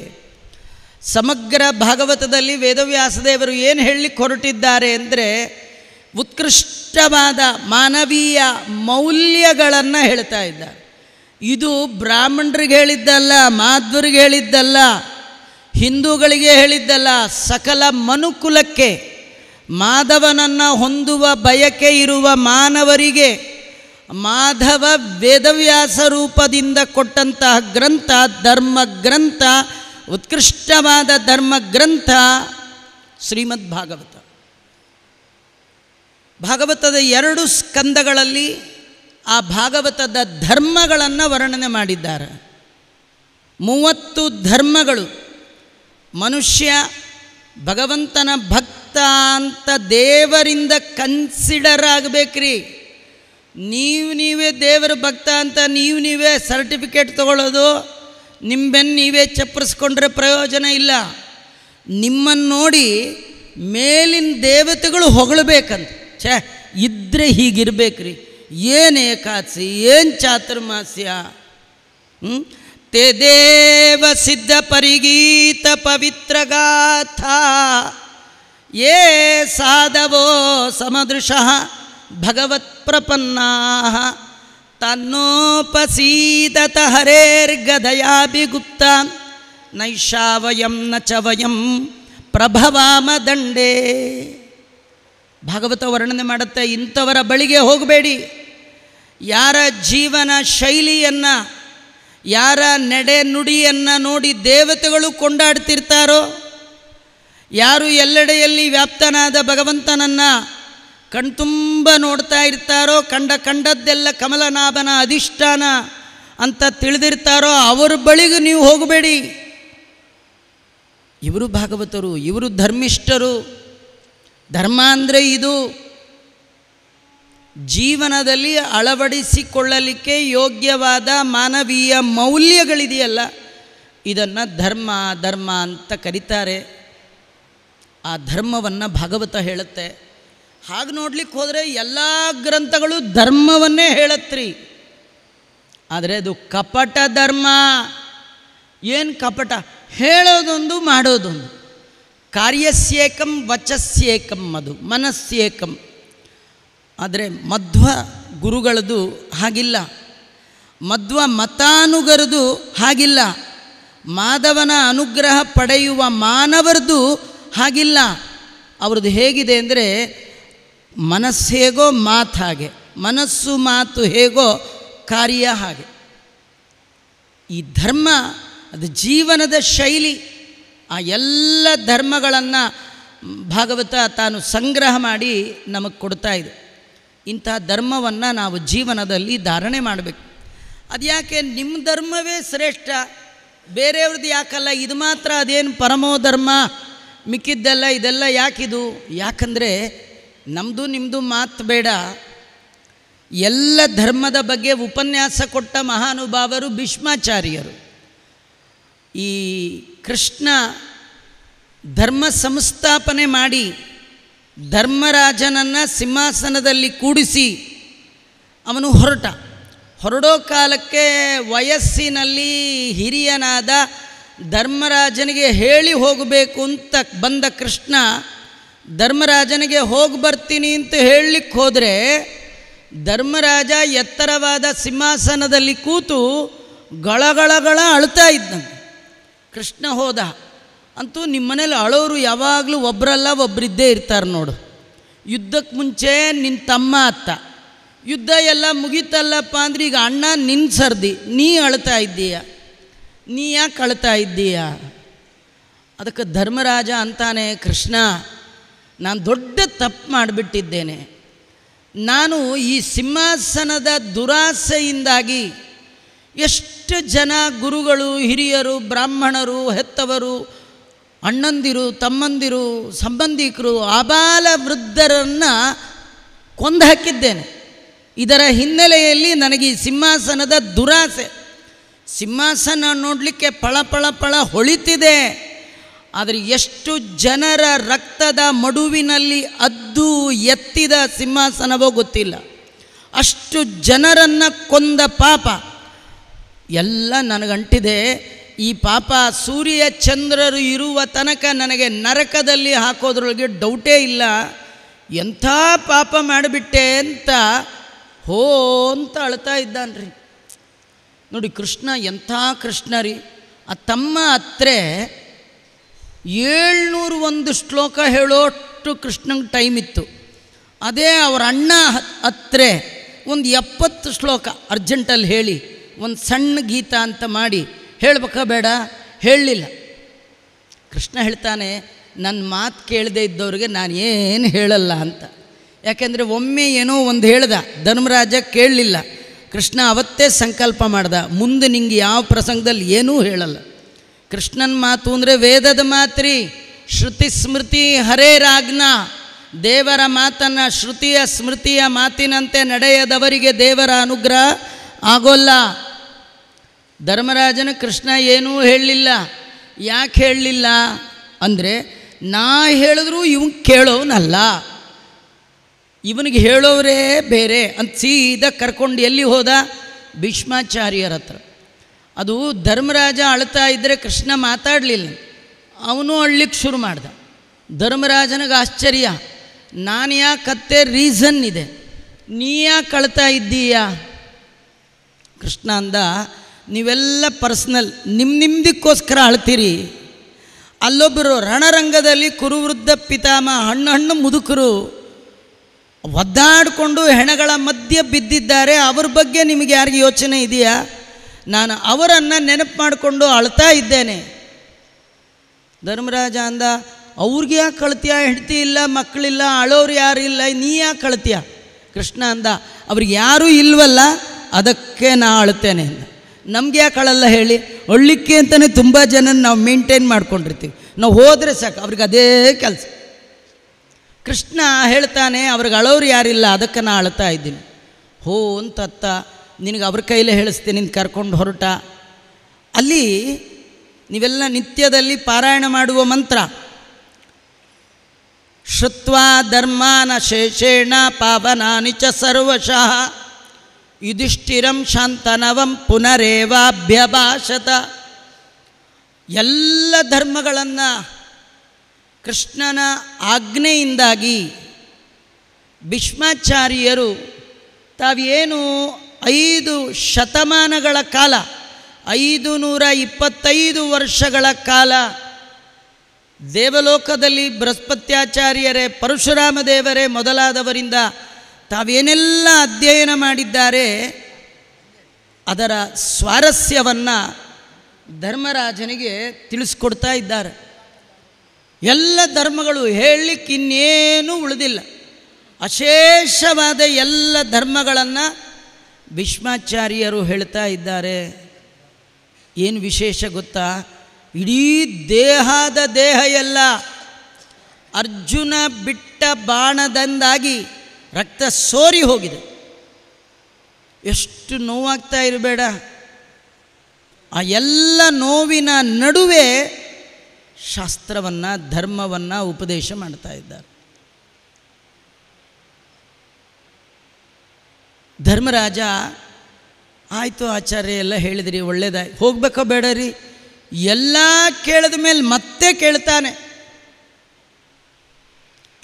ಸಮಗ್ರ ಭಾಗವತದಲ್ಲಿ ವೇದವ್ಯಾಸದೇವರು ಏನು ಹೇಳಲಿಕ್ಕೆ ಹೊರಟಿದ್ದಾರೆ ಅಂದರೆ ಉತ್ಕೃಷ್ಟವಾದ ಮಾನವೀಯ ಮೌಲ್ಯಗಳನ್ನು ಹೇಳ್ತಾ ಇದ್ದಾರೆ ಇದು ಬ್ರಾಹ್ಮಣರಿಗೆ ಹೇಳಿದ್ದಲ್ಲ ಮಾಧ್ವರಿಗೆ ಹೇಳಿದ್ದಲ್ಲ ಹಿಂದೂಗಳಿಗೆ ಹೇಳಿದ್ದಲ್ಲ ಸಕಲ ಮನುಕುಲಕ್ಕೆ ಮಾಧವನನ್ನು ಹೊಂದುವ ಬಯಕೆ ಇರುವ ಮಾನವರಿಗೆ ಮಾಧವ ವೇದವ್ಯಾಸ ರೂಪದಿಂದ ಕೊಟ್ಟಂತಹ ಗ್ರಂಥ ಧರ್ಮ ಗ್ರಂಥ ಉತ್ಕೃಷ್ಟವಾದ ಧರ್ಮ ಗ್ರಂಥ ಶ್ರೀಮದ್ ಭಾಗವತ ಭಾಗವತದ ಎರಡು ಸ್ಕಂದಗಳಲ್ಲಿ ಆ ಭಾಗವತದ ಧರ್ಮಗಳನ್ನು ವರ್ಣನೆ ಮಾಡಿದ್ದಾರೆ ಮೂವತ್ತು ಧರ್ಮಗಳು ಮನುಷ್ಯ ಭಗವಂತನ ಭಕ್ತ ಅಂತ ದೇವರಿಂದ ಕನ್ಸಿಡರ್ ಆಗಬೇಕ್ರಿ ನೀವು ನೀವೇ ದೇವರ ಭಕ್ತ ಅಂತ ನೀವು ನೀವೇ ಸರ್ಟಿಫಿಕೇಟ್ ತಗೊಳ್ಳೋದು ನಿಂಬೆನ್ನ ನೀವೇ ಚಪ್ಪರಿಸ್ಕೊಂಡ್ರೆ ಪ್ರಯೋಜನ ಇಲ್ಲ ನಿಮ್ಮನ್ನು ನೋಡಿ ಮೇಲಿನ ದೇವತೆಗಳು ಹೊಗಳಬೇಕಂತ ಛೇ ಇದ್ದರೆ ರೀ ಏನು ಏಕಾದಶಿ ಏನು ಚಾತುರ್ಮಾಸ್ಯ ಹ್ಞೂ ತೆದೇವಿದ್ಧ ಪರಿಗೀತ ಪವಿತ್ರಗಾಥ ಎ ಸಾಧವೋ ಸಮದೃಶಃ ಭಗವತ್ ಪ್ರಪನ್ನ ತನ್ನೋಪಸೀದ ಹರೇರ್ಗದಯಾ ಬಿಗುಪ್ತ ನೈಷಾವಯಂ ನ ದಂಡೇ ಭಾಗವತ ವರ್ಣನೆ ಮಾಡುತ್ತೆ ಇಂಥವರ ಬಳಿಗೆ ಹೋಗಬೇಡಿ ಯಾರ ಜೀವನ ಶೈಲಿಯನ್ನು ಯಾರ ನಡೆ ನುಡಿಯನ್ನು ನೋಡಿ ದೇವತೆಗಳು ಕೊಂಡಾಡ್ತಿರ್ತಾರೋ ಯಾರು ಎಲ್ಲೆಡೆಯಲ್ಲಿ ವ್ಯಾಪ್ತನಾದ ಭಗವಂತನನ್ನು ಕಣ್ತುಂಬ ನೋಡ್ತಾ ಇರ್ತಾರೋ ಕಂಡ ಕಂಡದ್ದೆಲ್ಲ ಕಮಲನಾಭನ ಅಧಿಷ್ಠಾನ ಅಂತ ತಿಳಿದಿರ್ತಾರೋ ಅವ್ರ ಬಳಿಗೆ ನೀವು ಹೋಗಬೇಡಿ ಇವರು ಭಾಗವತರು ಇವರು ಧರ್ಮಿಷ್ಠರು ಧರ್ಮ ಅಂದರೆ ಇದು ಜೀವನದಲ್ಲಿ ಅಳವಡಿಸಿಕೊಳ್ಳಲಿಕ್ಕೆ ಯೋಗ್ಯವಾದ ಮಾನವೀಯ ಮೌಲ್ಯಗಳಿದೆಯಲ್ಲ ಇದನ್ನು ಧರ್ಮ ಧರ್ಮ ಅಂತ ಕರೀತಾರೆ ಆ ಧರ್ಮವನ್ನು ಭಾಗವತ ಹೇಳುತ್ತೆ ಹಾಗೆ ನೋಡ್ಲಿಕ್ಕೆ ಹೋದರೆ ಎಲ್ಲ ಗ್ರಂಥಗಳು ಧರ್ಮವನ್ನೇ ಹೇಳತ್ರಿ ಆದರೆ ಅದು ಕಪಟ ಧರ್ಮ ಏನು ಕಪಟ ಹೇಳೋದೊಂದು ಮಾಡೋದೊಂದು ಕಾರ್ಯಸ್ಯೇಕಂ ವಚಸ್ಯೇಕಂ ಅದು ಮನಸ್ಸೇಕಂ ಆದರೆ ಮಧ್ವ ಗುರುಗಳದು ಹಾಗಿಲ್ಲ ಮಧ್ವ ಮತಾನುಗರದು ಹಾಗಿಲ್ಲ ಮಾಧವನ ಅನುಗ್ರಹ ಪಡೆಯುವ ಮಾನವರದು ಹಾಗಿಲ್ಲ ಅವ್ರದ್ದು ಹೇಗಿದೆ ಅಂದರೆ ಮನಸ್ಸು ಹೇಗೋ ಮಾತು ಹಾಗೆ ಮನಸ್ಸು ಮಾತು ಹೇಗೋ ಕಾರ್ಯ ಹಾಗೆ ಈ ಧರ್ಮ ಅದು ಜೀವನದ ಶೈಲಿ ಆ ಎಲ್ಲ ಧರ್ಮಗಳನ್ನು ಭಾಗವತ ತಾನು ಸಂಗ್ರಹ ಮಾಡಿ ನಮಗೆ ಕೊಡ್ತಾ ಇದೆ ಇಂತಹ ಧರ್ಮವನ್ನು ನಾವು ಜೀವನದಲ್ಲಿ ಧಾರಣೆ ಮಾಡಬೇಕು ಅದು ಯಾಕೆ ನಿಮ್ಮ ಧರ್ಮವೇ ಶ್ರೇಷ್ಠ ಬೇರೆಯವ್ರದ್ದು ಯಾಕಲ್ಲ ಇದು ಮಾತ್ರ ಅದೇನು ಪರಮೋ ಧರ್ಮ ಮಿಕ್ಕಿದ್ದೆಲ್ಲ ಇದೆಲ್ಲ ಯಾಕಿದು ಯಾಕಂದರೆ ನಮ್ಮದು ನಿಮ್ಮದು ಮಾತು ಬೇಡ ಎಲ್ಲ ಧರ್ಮದ ಬಗ್ಗೆ ಉಪನ್ಯಾಸ ಕೊಟ್ಟ ಮಹಾನುಭಾವರು ಭೀಷ್ಮಾಚಾರ್ಯರು ಈ ಕೃಷ್ಣ ಧರ್ಮ ಸಂಸ್ಥಾಪನೆ ಮಾಡಿ ಧರ್ಮರಾಜನನ್ನು ಸಿಂಹಾಸನದಲ್ಲಿ ಕೂಡಿಸಿ ಅವನು ಹೊರಟ ಹೊರಡೋ ಕಾಲಕ್ಕೆ ವಯಸ್ಸಿನಲ್ಲಿ ಹಿರಿಯನಾದ ಧರ್ಮರಾಜನಿಗೆ ಹೇಳಿ ಹೋಗಬೇಕು ಅಂತ ಬಂದ ಕೃಷ್ಣ ಧರ್ಮರಾಜನಿಗೆ ಹೋಗಿ ಬರ್ತೀನಿ ಅಂತ ಹೇಳಲಿಕ್ಕೆ ಹೋದರೆ ಧರ್ಮರಾಜ ಎತ್ತರವಾದ ಸಿಂಹಾಸನದಲ್ಲಿ ಕೂತು ಗಳಗಳಗಳ ಅಳ್ತಾ ಇದ್ದಂತೆ ಕೃಷ್ಣ ಹೋದ ಅಂತೂ ನಿಮ್ಮ ಮನೇಲಿ ಅಳೋರು ಯಾವಾಗಲೂ ಒಬ್ಬರಲ್ಲ ಒಬ್ಬರಿದ್ದೇ ಇರ್ತಾರೆ ನೋಡು ಯುದ್ಧಕ್ಕೆ ಮುಂಚೆ ನಿನ್ನ ತಮ್ಮ ಅತ್ತ ಯುದ್ಧ ಎಲ್ಲ ಮುಗೀತಲ್ಲಪ್ಪ ಅಂದ್ರೆ ಈಗ ಅಣ್ಣ ನಿನ್ನ ಸರ್ದಿ ನೀ ಅಳ್ತಾ ಇದ್ದೀಯ ನೀ ಯಾಕೆ ಅಳ್ತಾ ಇದ್ದೀಯ ಅದಕ್ಕೆ ಧರ್ಮರಾಜ ಅಂತಾನೆ ಕೃಷ್ಣ ನಾನು ದೊಡ್ಡ ತಪ್ಪು ಮಾಡಿಬಿಟ್ಟಿದ್ದೇನೆ ನಾನು ಈ ಸಿಂಹಾಸನದ ದುರಾಸೆಯಿಂದಾಗಿ ಎಷ್ಟು ಜನ ಗುರುಗಳು ಹಿರಿಯರು ಬ್ರಾಹ್ಮಣರು ಹೆತ್ತವರು ಅಣ್ಣಂದಿರು ತಮ್ಮಂದಿರು ಸಂಬಂಧಿಕರು ಅಬಾಲ ವೃದ್ಧರನ್ನು ಕೊಂದು ಹಾಕಿದ್ದೇನೆ ಇದರ ಹಿನ್ನೆಲೆಯಲ್ಲಿ ನನಗೆ ಈ ಸಿಂಹಾಸನದ ದುರಾಸೆ ಸಿಂಹಾಸನ ನೋಡಲಿಕ್ಕೆ ಪಳ ಪಳ ಪಳ ಹೊಳಿತಿದೆ ಆದರೆ ಎಷ್ಟು ಜನರ ರಕ್ತದ ಮಡುವಿನಲ್ಲಿ ಅದ್ದು ಎತ್ತಿದ ಸಿಂಹಾಸನವೋ ಗೊತ್ತಿಲ್ಲ ಅಷ್ಟು ಜನರನ್ನು ಕೊಂದ ಪಾಪ ಎಲ್ಲ ನನಗಂಟಿದೆ ಈ ಪಾಪ ಸೂರ್ಯ ಚಂದ್ರರು ಇರುವ ತನಕ ನನಗೆ ನರಕದಲ್ಲಿ ಹಾಕೋದ್ರೊಳಗೆ ಡೌಟೇ ಇಲ್ಲ ಎಂಥ ಪಾಪ ಮಾಡಿಬಿಟ್ಟೆ ಅಂತ ಹೋ ಅಂತ ಅಳ್ತಾ ಇದ್ದಾನ್ರಿ ನೋಡಿ ಕೃಷ್ಣ ಎಂಥ ಕೃಷ್ಣ ರೀ ಆ ತಮ್ಮ ಹತ್ರ ಏಳ್ನೂರು ಒಂದು ಶ್ಲೋಕ ಹೇಳೋಷ್ಟು ಕೃಷ್ಣಂಗೆ ಟೈಮ್ ಇತ್ತು ಅದೇ ಅವರ ಅಣ್ಣ ಹತ್ರ ಒಂದು ಎಪ್ಪತ್ತು ಶ್ಲೋಕ ಅರ್ಜೆಂಟಲ್ಲಿ ಹೇಳಿ ಒಂದು ಸಣ್ಣ ಗೀತ ಅಂತ ಮಾಡಿ ಹೇಳ್ಬೇಕಾ ಬೇಡ ಹೇಳಲಿಲ್ಲ ಕೃಷ್ಣ ಹೇಳ್ತಾನೆ ನನ್ನ ಮಾತು ಕೇಳದೆ ಇದ್ದವ್ರಿಗೆ ನಾನು ಏನು ಹೇಳಲ್ಲ ಅಂತ ಯಾಕೆಂದರೆ ಒಮ್ಮೆ ಏನೋ ಒಂದು ಹೇಳ್ದ ಧರ್ಮರಾಜ ಕೇಳಲಿಲ್ಲ ಕೃಷ್ಣ ಅವತ್ತೇ ಸಂಕಲ್ಪ ಮಾಡ್ದ ಮುಂದೆ ನಿಂಗೆ ಯಾವ ಪ್ರಸಂಗದಲ್ಲಿ ಏನೂ ಹೇಳಲ್ಲ ಕೃಷ್ಣನ ಮಾತು ಅಂದರೆ ವೇದದ ಮಾತ್ರಿ ಶ್ರುತಿ ಸ್ಮೃತಿ ಹರೇ ದೇವರ ಮಾತನ್ನು ಶ್ರುತಿಯ ಸ್ಮೃತಿಯ ಮಾತಿನಂತೆ ನಡೆಯದವರಿಗೆ ದೇವರ ಅನುಗ್ರಹ ಆಗೋಲ್ಲ ಧರ್ಮರಾಜನ ಕೃಷ್ಣ ಏನೂ ಹೇಳಲಿಲ್ಲ ಯಾಕೆ ಹೇಳಲಿಲ್ಲ ಅಂದರೆ ನಾ ಹೇಳಿದ್ರೂ ಇವನು ಕೇಳೋವನಲ್ಲ ಇವನಿಗೆ ಹೇಳೋರೇ ಬೇರೆ ಅಂತ ಸೀದ ಕರ್ಕೊಂಡು ಎಲ್ಲಿ ಹೋದ ಭೀಷ್ಮಾಚಾರ್ಯರ ಹತ್ರ ಅದು ಧರ್ಮರಾಜ ಅಳ್ತಾ ಇದ್ದರೆ ಕೃಷ್ಣ ಮಾತಾಡಲಿಲ್ಲ ಅವನು ಅಳ್ಳಿಕ್ಕೆ ಶುರು ಮಾಡ್ದ ಧರ್ಮರಾಜನಿಗೆ ಆಶ್ಚರ್ಯ ನಾನು ಕತ್ತೆ ರೀಸನ್ ಇದೆ ನೀ ಯಾಕೆ ಅಳ್ತಾ ಇದ್ದೀಯಾ ಕೃಷ್ಣ ಅಂದ ನೀವೆಲ್ಲ ಪರ್ಸ್ನಲ್ ನಿಮ್ಮ ನಿಮ್ಮದಕ್ಕೋಸ್ಕರ ಅಳ್ತೀರಿ ಅಲ್ಲೊಬ್ಬರು ರಣರಂಗದಲ್ಲಿ ಕುರುವೃದ್ಧ ಪಿತಾಮ ಹಣ್ಣು ಹಣ್ಣು ಮುದುಕರು ಒದ್ದಾಡಿಕೊಂಡು ಹೆಣಗಳ ಮಧ್ಯೆ ಬಿದ್ದಿದ್ದಾರೆ ಅವ್ರ ಬಗ್ಗೆ ನಿಮಗೆ ಯಾರಿಗೆ ಯೋಚನೆ ಇದೆಯಾ ನಾನು ಅವರನ್ನು ನೆನಪು ಮಾಡಿಕೊಂಡು ಅಳ್ತಾ ಇದ್ದೇನೆ ಧರ್ಮರಾಜ ಅಂದ ಅವ್ರಿಗೆ ಯಾಕೆ ಕಳ್ತೀಯ ಹೆಂಡತಿ ಇಲ್ಲ ಮಕ್ಕಳಿಲ್ಲ ಅಳೋರು ಯಾರು ಇಲ್ಲ ನೀ ಯಾಕೆ ಕಳ್ತೀಯ ಕೃಷ್ಣ ಅಂದ ಅವ್ರಿಗೆ ಯಾರೂ ಇಲ್ವಲ್ಲ ಅದಕ್ಕೆ ನಾ ಅಳ್ತೇನೆ ನಮ್ಗೆ ಯಾಕೆ ಹೇಳಿ ಒಳ್ಳಿಕ್ಕೆ ಅಂತಲೇ ತುಂಬ ಜನ ನಾವು ಮೇಂಟೈನ್ ಮಾಡ್ಕೊಂಡಿರ್ತೀವಿ ನಾವು ಹೋದರೆ ಸಾಕು ಅವ್ರಿಗೆ ಅದೇ ಕೆಲಸ ಕೃಷ್ಣ ಹೇಳ್ತಾನೆ ಅವ್ರಿಗೆ ಅಳೋರು ಯಾರಿಲ್ಲ ಅದಕ್ಕೆ ನಾ ಅಳ್ತಾ ಇದ್ದೀನಿ ಹೋ ಅಂತ ನಿನಗೆ ಅವ್ರ ಕೈಲೇ ಹೇಳಿಸ್ತೀನಿ ನಿನ್ನ ಕರ್ಕೊಂಡು ಹೊರಟ ಅಲ್ಲಿ ನೀವೆಲ್ಲ ನಿತ್ಯದಲ್ಲಿ ಪಾರಾಯಣ ಮಾಡುವ ಮಂತ್ರ ಶ್ರುತ್ವಾ ಧರ್ಮಾನ ಶೇಷೇಣ ಪಾವನಾ ನಿಚ ಸರ್ವಶಃ ಯುಧಿಷ್ಠಿರಂ ಶಾಂತನವಂ ಪುನರೇವಾಭ್ಯಭಾಷತ ಎಲ್ಲ ಧರ್ಮಗಳನ್ನು ಕೃಷ್ಣನ ಆಜ್ಞೆಯಿಂದಾಗಿ ಭೀಷ್ಮಾಚಾರ್ಯರು ತಾವೇನು ಐದು ಶತಮಾನಗಳ ಕಾಲ ಐದು ನೂರ ಇಪ್ಪತ್ತೈದು ವರ್ಷಗಳ ಕಾಲ ದೇವಲೋಕದಲ್ಲಿ ಬೃಹಸ್ಪತ್ಯಾಚಾರ್ಯರೇ ಪರಶುರಾಮ ದೇವರೇ ಮೊದಲಾದವರಿಂದ ತಾವೇನೆಲ್ಲ ಅಧ್ಯಯನ ಮಾಡಿದ್ದಾರೆ ಅದರ ಸ್ವಾರಸ್ಯವನ್ನು ಧರ್ಮರಾಜನಿಗೆ ತಿಳಿಸ್ಕೊಡ್ತಾ ಇದ್ದಾರೆ ಎಲ್ಲ ಧರ್ಮಗಳು ಹೇಳಲಿಕ್ಕೆ ಇನ್ನೇನೂ ಉಳಿದಿಲ್ಲ ಅಶೇಷವಾದ ಎಲ್ಲ ಧರ್ಮಗಳನ್ನು ಭೀಷ್ಮಾಚಾರ್ಯರು ಹೇಳ್ತಾ ಇದ್ದಾರೆ ಏನು ವಿಶೇಷ ಗೊತ್ತಾ ಇಡೀ ದೇಹದ ದೇಹ ಎಲ್ಲ ಅರ್ಜುನ ಬಿಟ್ಟ ಬಾಣದಂದಾಗಿ ರಕ್ತ ಸೋರಿ ಹೋಗಿದೆ ಎಷ್ಟು ನೋವಾಗ್ತಾ ಇರಬೇಡ ಆ ಎಲ್ಲ ನೋವಿನ ನಡುವೆ ಶಾಸ್ತ್ರವನ್ನು ಧರ್ಮವನ್ನು ಉಪದೇಶ ಮಾಡ್ತಾ ಇದ್ದಾರೆ ಧರ್ಮರಾಜ ಆಯಿತು ಆಚಾರ್ಯ ಎಲ್ಲ ಹೇಳಿದ್ರಿ ಒಳ್ಳೇದಾಯ್ತು ಹೋಗ್ಬೇಕೋ ಬೇಡ ರೀ ಎಲ್ಲ ಕೇಳಿದ ಮೇಲೆ ಮತ್ತೆ ಕೇಳ್ತಾನೆ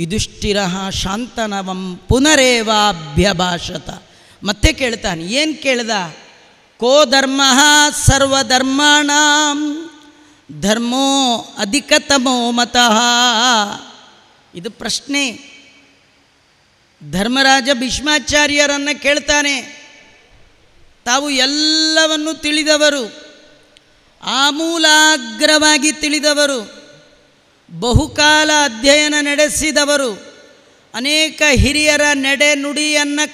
ಯುಧಿಷ್ಠಿರ ಶಾಂತನವಂ ಪುನರೇವಾಭ್ಯಭಾಷತ ಮತ್ತೆ ಕೇಳ್ತಾನೆ ಏನು ಕೇಳ್ದ ಕೋ ಧರ್ಮ ಸರ್ವಧರ್ಮಾಣ ಧರ್ಮೋ ಅಧಿಕತಮೋ ಮತಃ ಇದು ಪ್ರಶ್ನೆ ಧರ್ಮರಾಜ ಭೀಷ್ಮಾಚಾರ್ಯರನ್ನು ಕೇಳ್ತಾನೆ ತಾವು ಎಲ್ಲವನ್ನು ತಿಳಿದವರು ಆಮೂಲಾಗ್ರವಾಗಿ ತಿಳಿದವರು ಬಹುಕಾಲ ಅಧ್ಯಯನ ನಡೆಸಿದವರು ಅನೇಕ ಹಿರಿಯರ ನಡೆ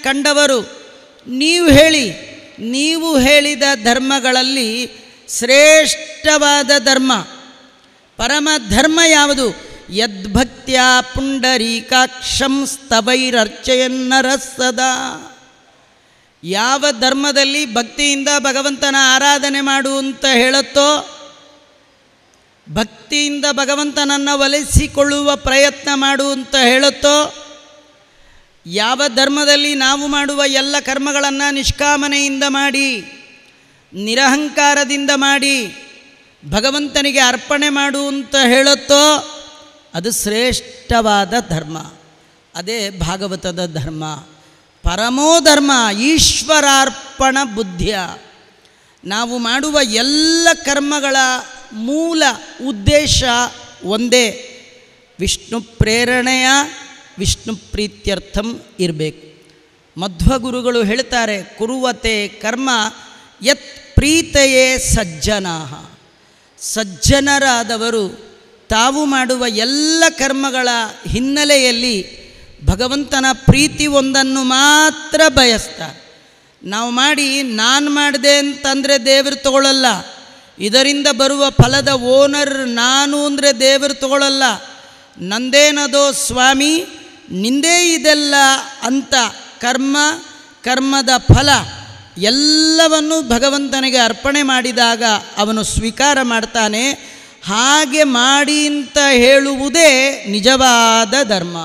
ಕಂಡವರು ನೀವು ಹೇಳಿ ನೀವು ಹೇಳಿದ ಧರ್ಮಗಳಲ್ಲಿ ಶ್ರೇಷ್ಠವಾದ ಧರ್ಮ ಪರಮ ಧರ್ಮ ಯಾವುದು ಯದ್ಭಕ್ತ್ಯ ಪುಂಡರೀಕಾಕ್ಷಂ ಸ್ತವೈರರ್ಚೆಯನ್ನರ ಸದಾ ಯಾವ ಧರ್ಮದಲ್ಲಿ ಭಕ್ತಿಯಿಂದ ಭಗವಂತನ ಆರಾಧನೆ ಮಾಡು ಅಂತ ಹೇಳುತ್ತೋ ಭಕ್ತಿಯಿಂದ ಭಗವಂತನನ್ನು ಒಲಿಸಿಕೊಳ್ಳುವ ಪ್ರಯತ್ನ ಮಾಡು ಅಂತ ಹೇಳುತ್ತೋ ಯಾವ ಧರ್ಮದಲ್ಲಿ ನಾವು ಮಾಡುವ ಎಲ್ಲ ಕರ್ಮಗಳನ್ನು ನಿಷ್ಕಾಮನೆಯಿಂದ ಮಾಡಿ ನಿರಹಂಕಾರದಿಂದ ಮಾಡಿ ಭಗವಂತನಿಗೆ ಅರ್ಪಣೆ ಮಾಡು ಅಂತ ಹೇಳುತ್ತೋ ಅದು ಶ್ರೇಷ್ಠವಾದ ಧರ್ಮ ಅದೇ ಭಾಗವತದ ಧರ್ಮ ಪರಮೋಧರ್ಮ ಈಶ್ವರಾರ್ಪಣ ಬುದ್ಧಿಯ ನಾವು ಮಾಡುವ ಎಲ್ಲ ಕರ್ಮಗಳ ಮೂಲ ಉದ್ದೇಶ ಒಂದೇ ವಿಷ್ಣು ಪ್ರೇರಣೆಯ ವಿಷ್ಣು ಪ್ರೀತ್ಯರ್ಥಂ ಇರಬೇಕು ಮಧ್ವಗುರುಗಳು ಹೇಳ್ತಾರೆ ಕುರುವತೆ ಕರ್ಮ ಯತ್ ಪ್ರೀತೆಯೇ ಸಜ್ಜನಾ ಸಜ್ಜನರಾದವರು ತಾವು ಮಾಡುವ ಎಲ್ಲ ಕರ್ಮಗಳ ಹಿನ್ನೆಲೆಯಲ್ಲಿ ಭಗವಂತನ ಪ್ರೀತಿ ಒಂದನ್ನು ಮಾತ್ರ ಬಯಸ್ತಾರೆ ನಾವು ಮಾಡಿ ನಾನು ಮಾಡಿದೆ ಅಂತಂದರೆ ದೇವರು ತಗೊಳ್ಳಲ್ಲ ಇದರಿಂದ ಬರುವ ಫಲದ ಓನರ್ ನಾನು ಅಂದರೆ ದೇವರು ತಗೊಳ್ಳಲ್ಲ ನಂದೇನದೋ ಸ್ವಾಮಿ ನಿಂದೇ ಇದೆಲ್ಲ ಅಂತ ಕರ್ಮ ಕರ್ಮದ ಫಲ ಎಲ್ಲವನ್ನು ಭಗವಂತನಿಗೆ ಅರ್ಪಣೆ ಮಾಡಿದಾಗ ಅವನು ಸ್ವೀಕಾರ ಮಾಡ್ತಾನೆ ಹಾಗೆ ಮಾಡಿ ಅಂತ ಹೇಳುವುದೇ ನಿಜವಾದ ಧರ್ಮ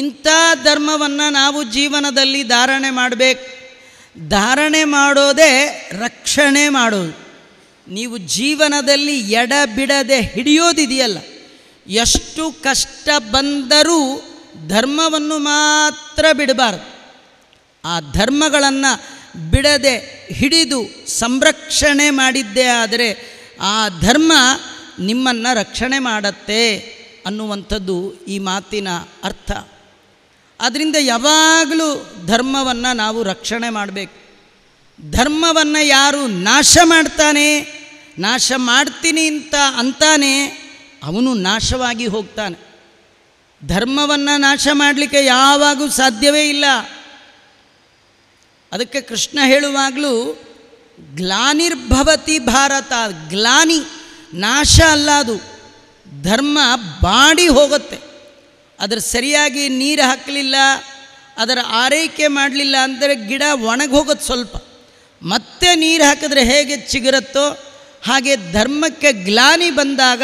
ಇಂಥ ಧರ್ಮವನ್ನು ನಾವು ಜೀವನದಲ್ಲಿ ಧಾರಣೆ ಮಾಡಬೇಕು ಧಾರಣೆ ಮಾಡೋದೇ ರಕ್ಷಣೆ ಮಾಡೋದು ನೀವು ಜೀವನದಲ್ಲಿ ಎಡಬಿಡದೆ ಹಿಡಿಯೋದಿದೆಯಲ್ಲ ಎಷ್ಟು ಕಷ್ಟ ಬಂದರೂ ಧರ್ಮವನ್ನು ಮಾತ್ರ ಬಿಡಬಾರ್ದು ಆ ಧರ್ಮಗಳನ್ನು ಬಿಡದೆ ಹಿಡಿದು ಸಂರಕ್ಷಣೆ ಮಾಡಿದ್ದೇ ಆದರೆ ಆ ಧರ್ಮ ನಿಮ್ಮನ್ನು ರಕ್ಷಣೆ ಮಾಡತ್ತೆ ಅನ್ನುವಂಥದ್ದು ಈ ಮಾತಿನ ಅರ್ಥ ಅದರಿಂದ ಯಾವಾಗಲೂ ಧರ್ಮವನ್ನು ನಾವು ರಕ್ಷಣೆ ಮಾಡಬೇಕು ಧರ್ಮವನ್ನು ಯಾರು ನಾಶ ಮಾಡ್ತಾನೆ ನಾಶ ಮಾಡ್ತೀನಿ ಅಂತ ಅಂತಾನೆ ಅವನು ನಾಶವಾಗಿ ಹೋಗ್ತಾನೆ ಧರ್ಮವನ್ನು ನಾಶ ಮಾಡಲಿಕ್ಕೆ ಯಾವಾಗೂ ಸಾಧ್ಯವೇ ಇಲ್ಲ ಅದಕ್ಕೆ ಕೃಷ್ಣ ಹೇಳುವಾಗಲೂ ಗ್ಲಾನಿರ್ಭವತಿ ಭಾರತ ಗ್ಲಾನಿ ನಾಶ ಅಲ್ಲ ಅದು ಧರ್ಮ ಬಾಡಿ ಹೋಗುತ್ತೆ ಅದರ ಸರಿಯಾಗಿ ನೀರು ಹಾಕಲಿಲ್ಲ ಅದರ ಆರೈಕೆ ಮಾಡಲಿಲ್ಲ ಅಂದರೆ ಗಿಡ ಒಣಗೋಗೋದು ಸ್ವಲ್ಪ ಮತ್ತೆ ನೀರು ಹಾಕಿದ್ರೆ ಹೇಗೆ ಚಿಗುರತ್ತೋ ಹಾಗೆ ಧರ್ಮಕ್ಕೆ ಗ್ಲಾನಿ ಬಂದಾಗ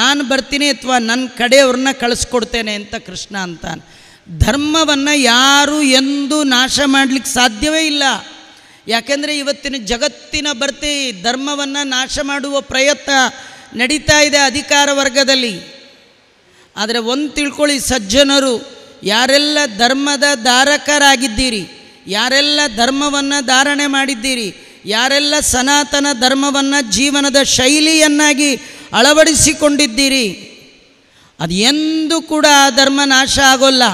ನಾನು ಬರ್ತೀನಿ ಅಥವಾ ನನ್ನ ಕಡೆಯವ್ರನ್ನ ಕಳಿಸ್ಕೊಡ್ತೇನೆ ಅಂತ ಕೃಷ್ಣ ಅಂತಾನೆ ಧರ್ಮವನ್ನು ಯಾರು ಎಂದೂ ನಾಶ ಮಾಡಲಿಕ್ಕೆ ಸಾಧ್ಯವೇ ಇಲ್ಲ ಯಾಕೆಂದರೆ ಇವತ್ತಿನ ಜಗತ್ತಿನ ಬರ್ತಿ ಧರ್ಮವನ್ನು ನಾಶ ಮಾಡುವ ಪ್ರಯತ್ನ ನಡೀತಾ ಇದೆ ಅಧಿಕಾರ ವರ್ಗದಲ್ಲಿ ಆದರೆ ಒಂದು ತಿಳ್ಕೊಳ್ಳಿ ಸಜ್ಜನರು ಯಾರೆಲ್ಲ ಧರ್ಮದ ಧಾರಕರಾಗಿದ್ದೀರಿ ಯಾರೆಲ್ಲ ಧರ್ಮವನ್ನು ಧಾರಣೆ ಮಾಡಿದ್ದೀರಿ ಯಾರೆಲ್ಲ ಸನಾತನ ಧರ್ಮವನ್ನು ಜೀವನದ ಶೈಲಿಯನ್ನಾಗಿ ಅಳವಡಿಸಿಕೊಂಡಿದ್ದೀರಿ ಅದು ಎಂದೂ ಕೂಡ ಆ ಧರ್ಮ ನಾಶ ಆಗೋಲ್ಲ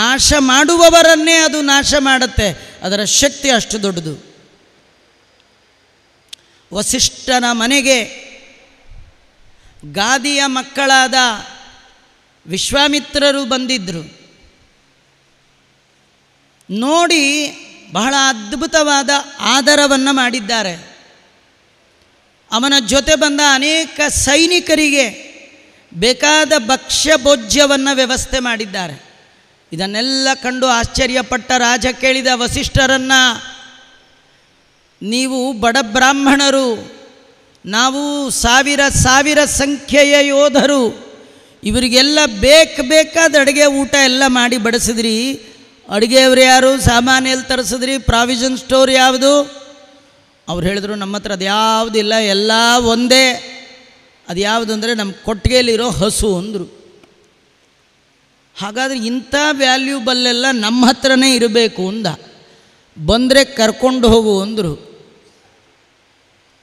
ನಾಶ ಮಾಡುವವರನ್ನೇ ಅದು ನಾಶ ಮಾಡುತ್ತೆ ಅದರ ಶಕ್ತಿ ಅಷ್ಟು ದೊಡ್ಡದು ವಸಿಷ್ಠನ ಮನೆಗೆ ಗಾದಿಯ ಮಕ್ಕಳಾದ ವಿಶ್ವಾಮಿತ್ರರು ಬಂದಿದ್ದರು ನೋಡಿ ಬಹಳ ಅದ್ಭುತವಾದ ಆದರವನ್ನು ಮಾಡಿದ್ದಾರೆ ಅವನ ಜೊತೆ ಬಂದ ಅನೇಕ ಸೈನಿಕರಿಗೆ ಬೇಕಾದ ಭಕ್ಷ್ಯ ಭೋಜ್ಯವನ್ನು ವ್ಯವಸ್ಥೆ ಮಾಡಿದ್ದಾರೆ ಇದನ್ನೆಲ್ಲ ಕಂಡು ಆಶ್ಚರ್ಯಪಟ್ಟ ರಾಜ ಕೇಳಿದ ವಸಿಷ್ಠರನ್ನು ನೀವು ಬಡ ಬ್ರಾಹ್ಮಣರು ನಾವು ಸಾವಿರ ಸಾವಿರ ಸಂಖ್ಯೆಯ ಯೋಧರು ಇವರಿಗೆಲ್ಲ ಬೇಕು ಬೇಕಾದ ಅಡುಗೆ ಊಟ ಎಲ್ಲ ಮಾಡಿ ಬಡಿಸಿದ್ರಿ ಅಡುಗೆಯವರು ಯಾರು ಸಾಮಾನೆಲ್ಲಿ ತರಿಸಿದ್ರಿ ಪ್ರಾವಿಷನ್ ಸ್ಟೋರ್ ಯಾವುದು ಅವ್ರು ಹೇಳಿದ್ರು ನಮ್ಮ ಹತ್ರ ಅದು ಯಾವುದಿಲ್ಲ ಎಲ್ಲ ಒಂದೇ ಅದು ಯಾವುದು ಅಂದರೆ ನಮ್ಮ ಕೊಟ್ಟಿಗೆಯಲ್ಲಿರೋ ಹಸು ಅಂದರು ಹಾಗಾದರೆ ಇಂಥ ವ್ಯಾಲ್ಯೂಬಲ್ಲೆಲ್ಲ ನಮ್ಮ ಹತ್ರನೇ ಇರಬೇಕು ಅಂದ ಬಂದರೆ ಕರ್ಕೊಂಡು ಹೋಗು ಅಂದರು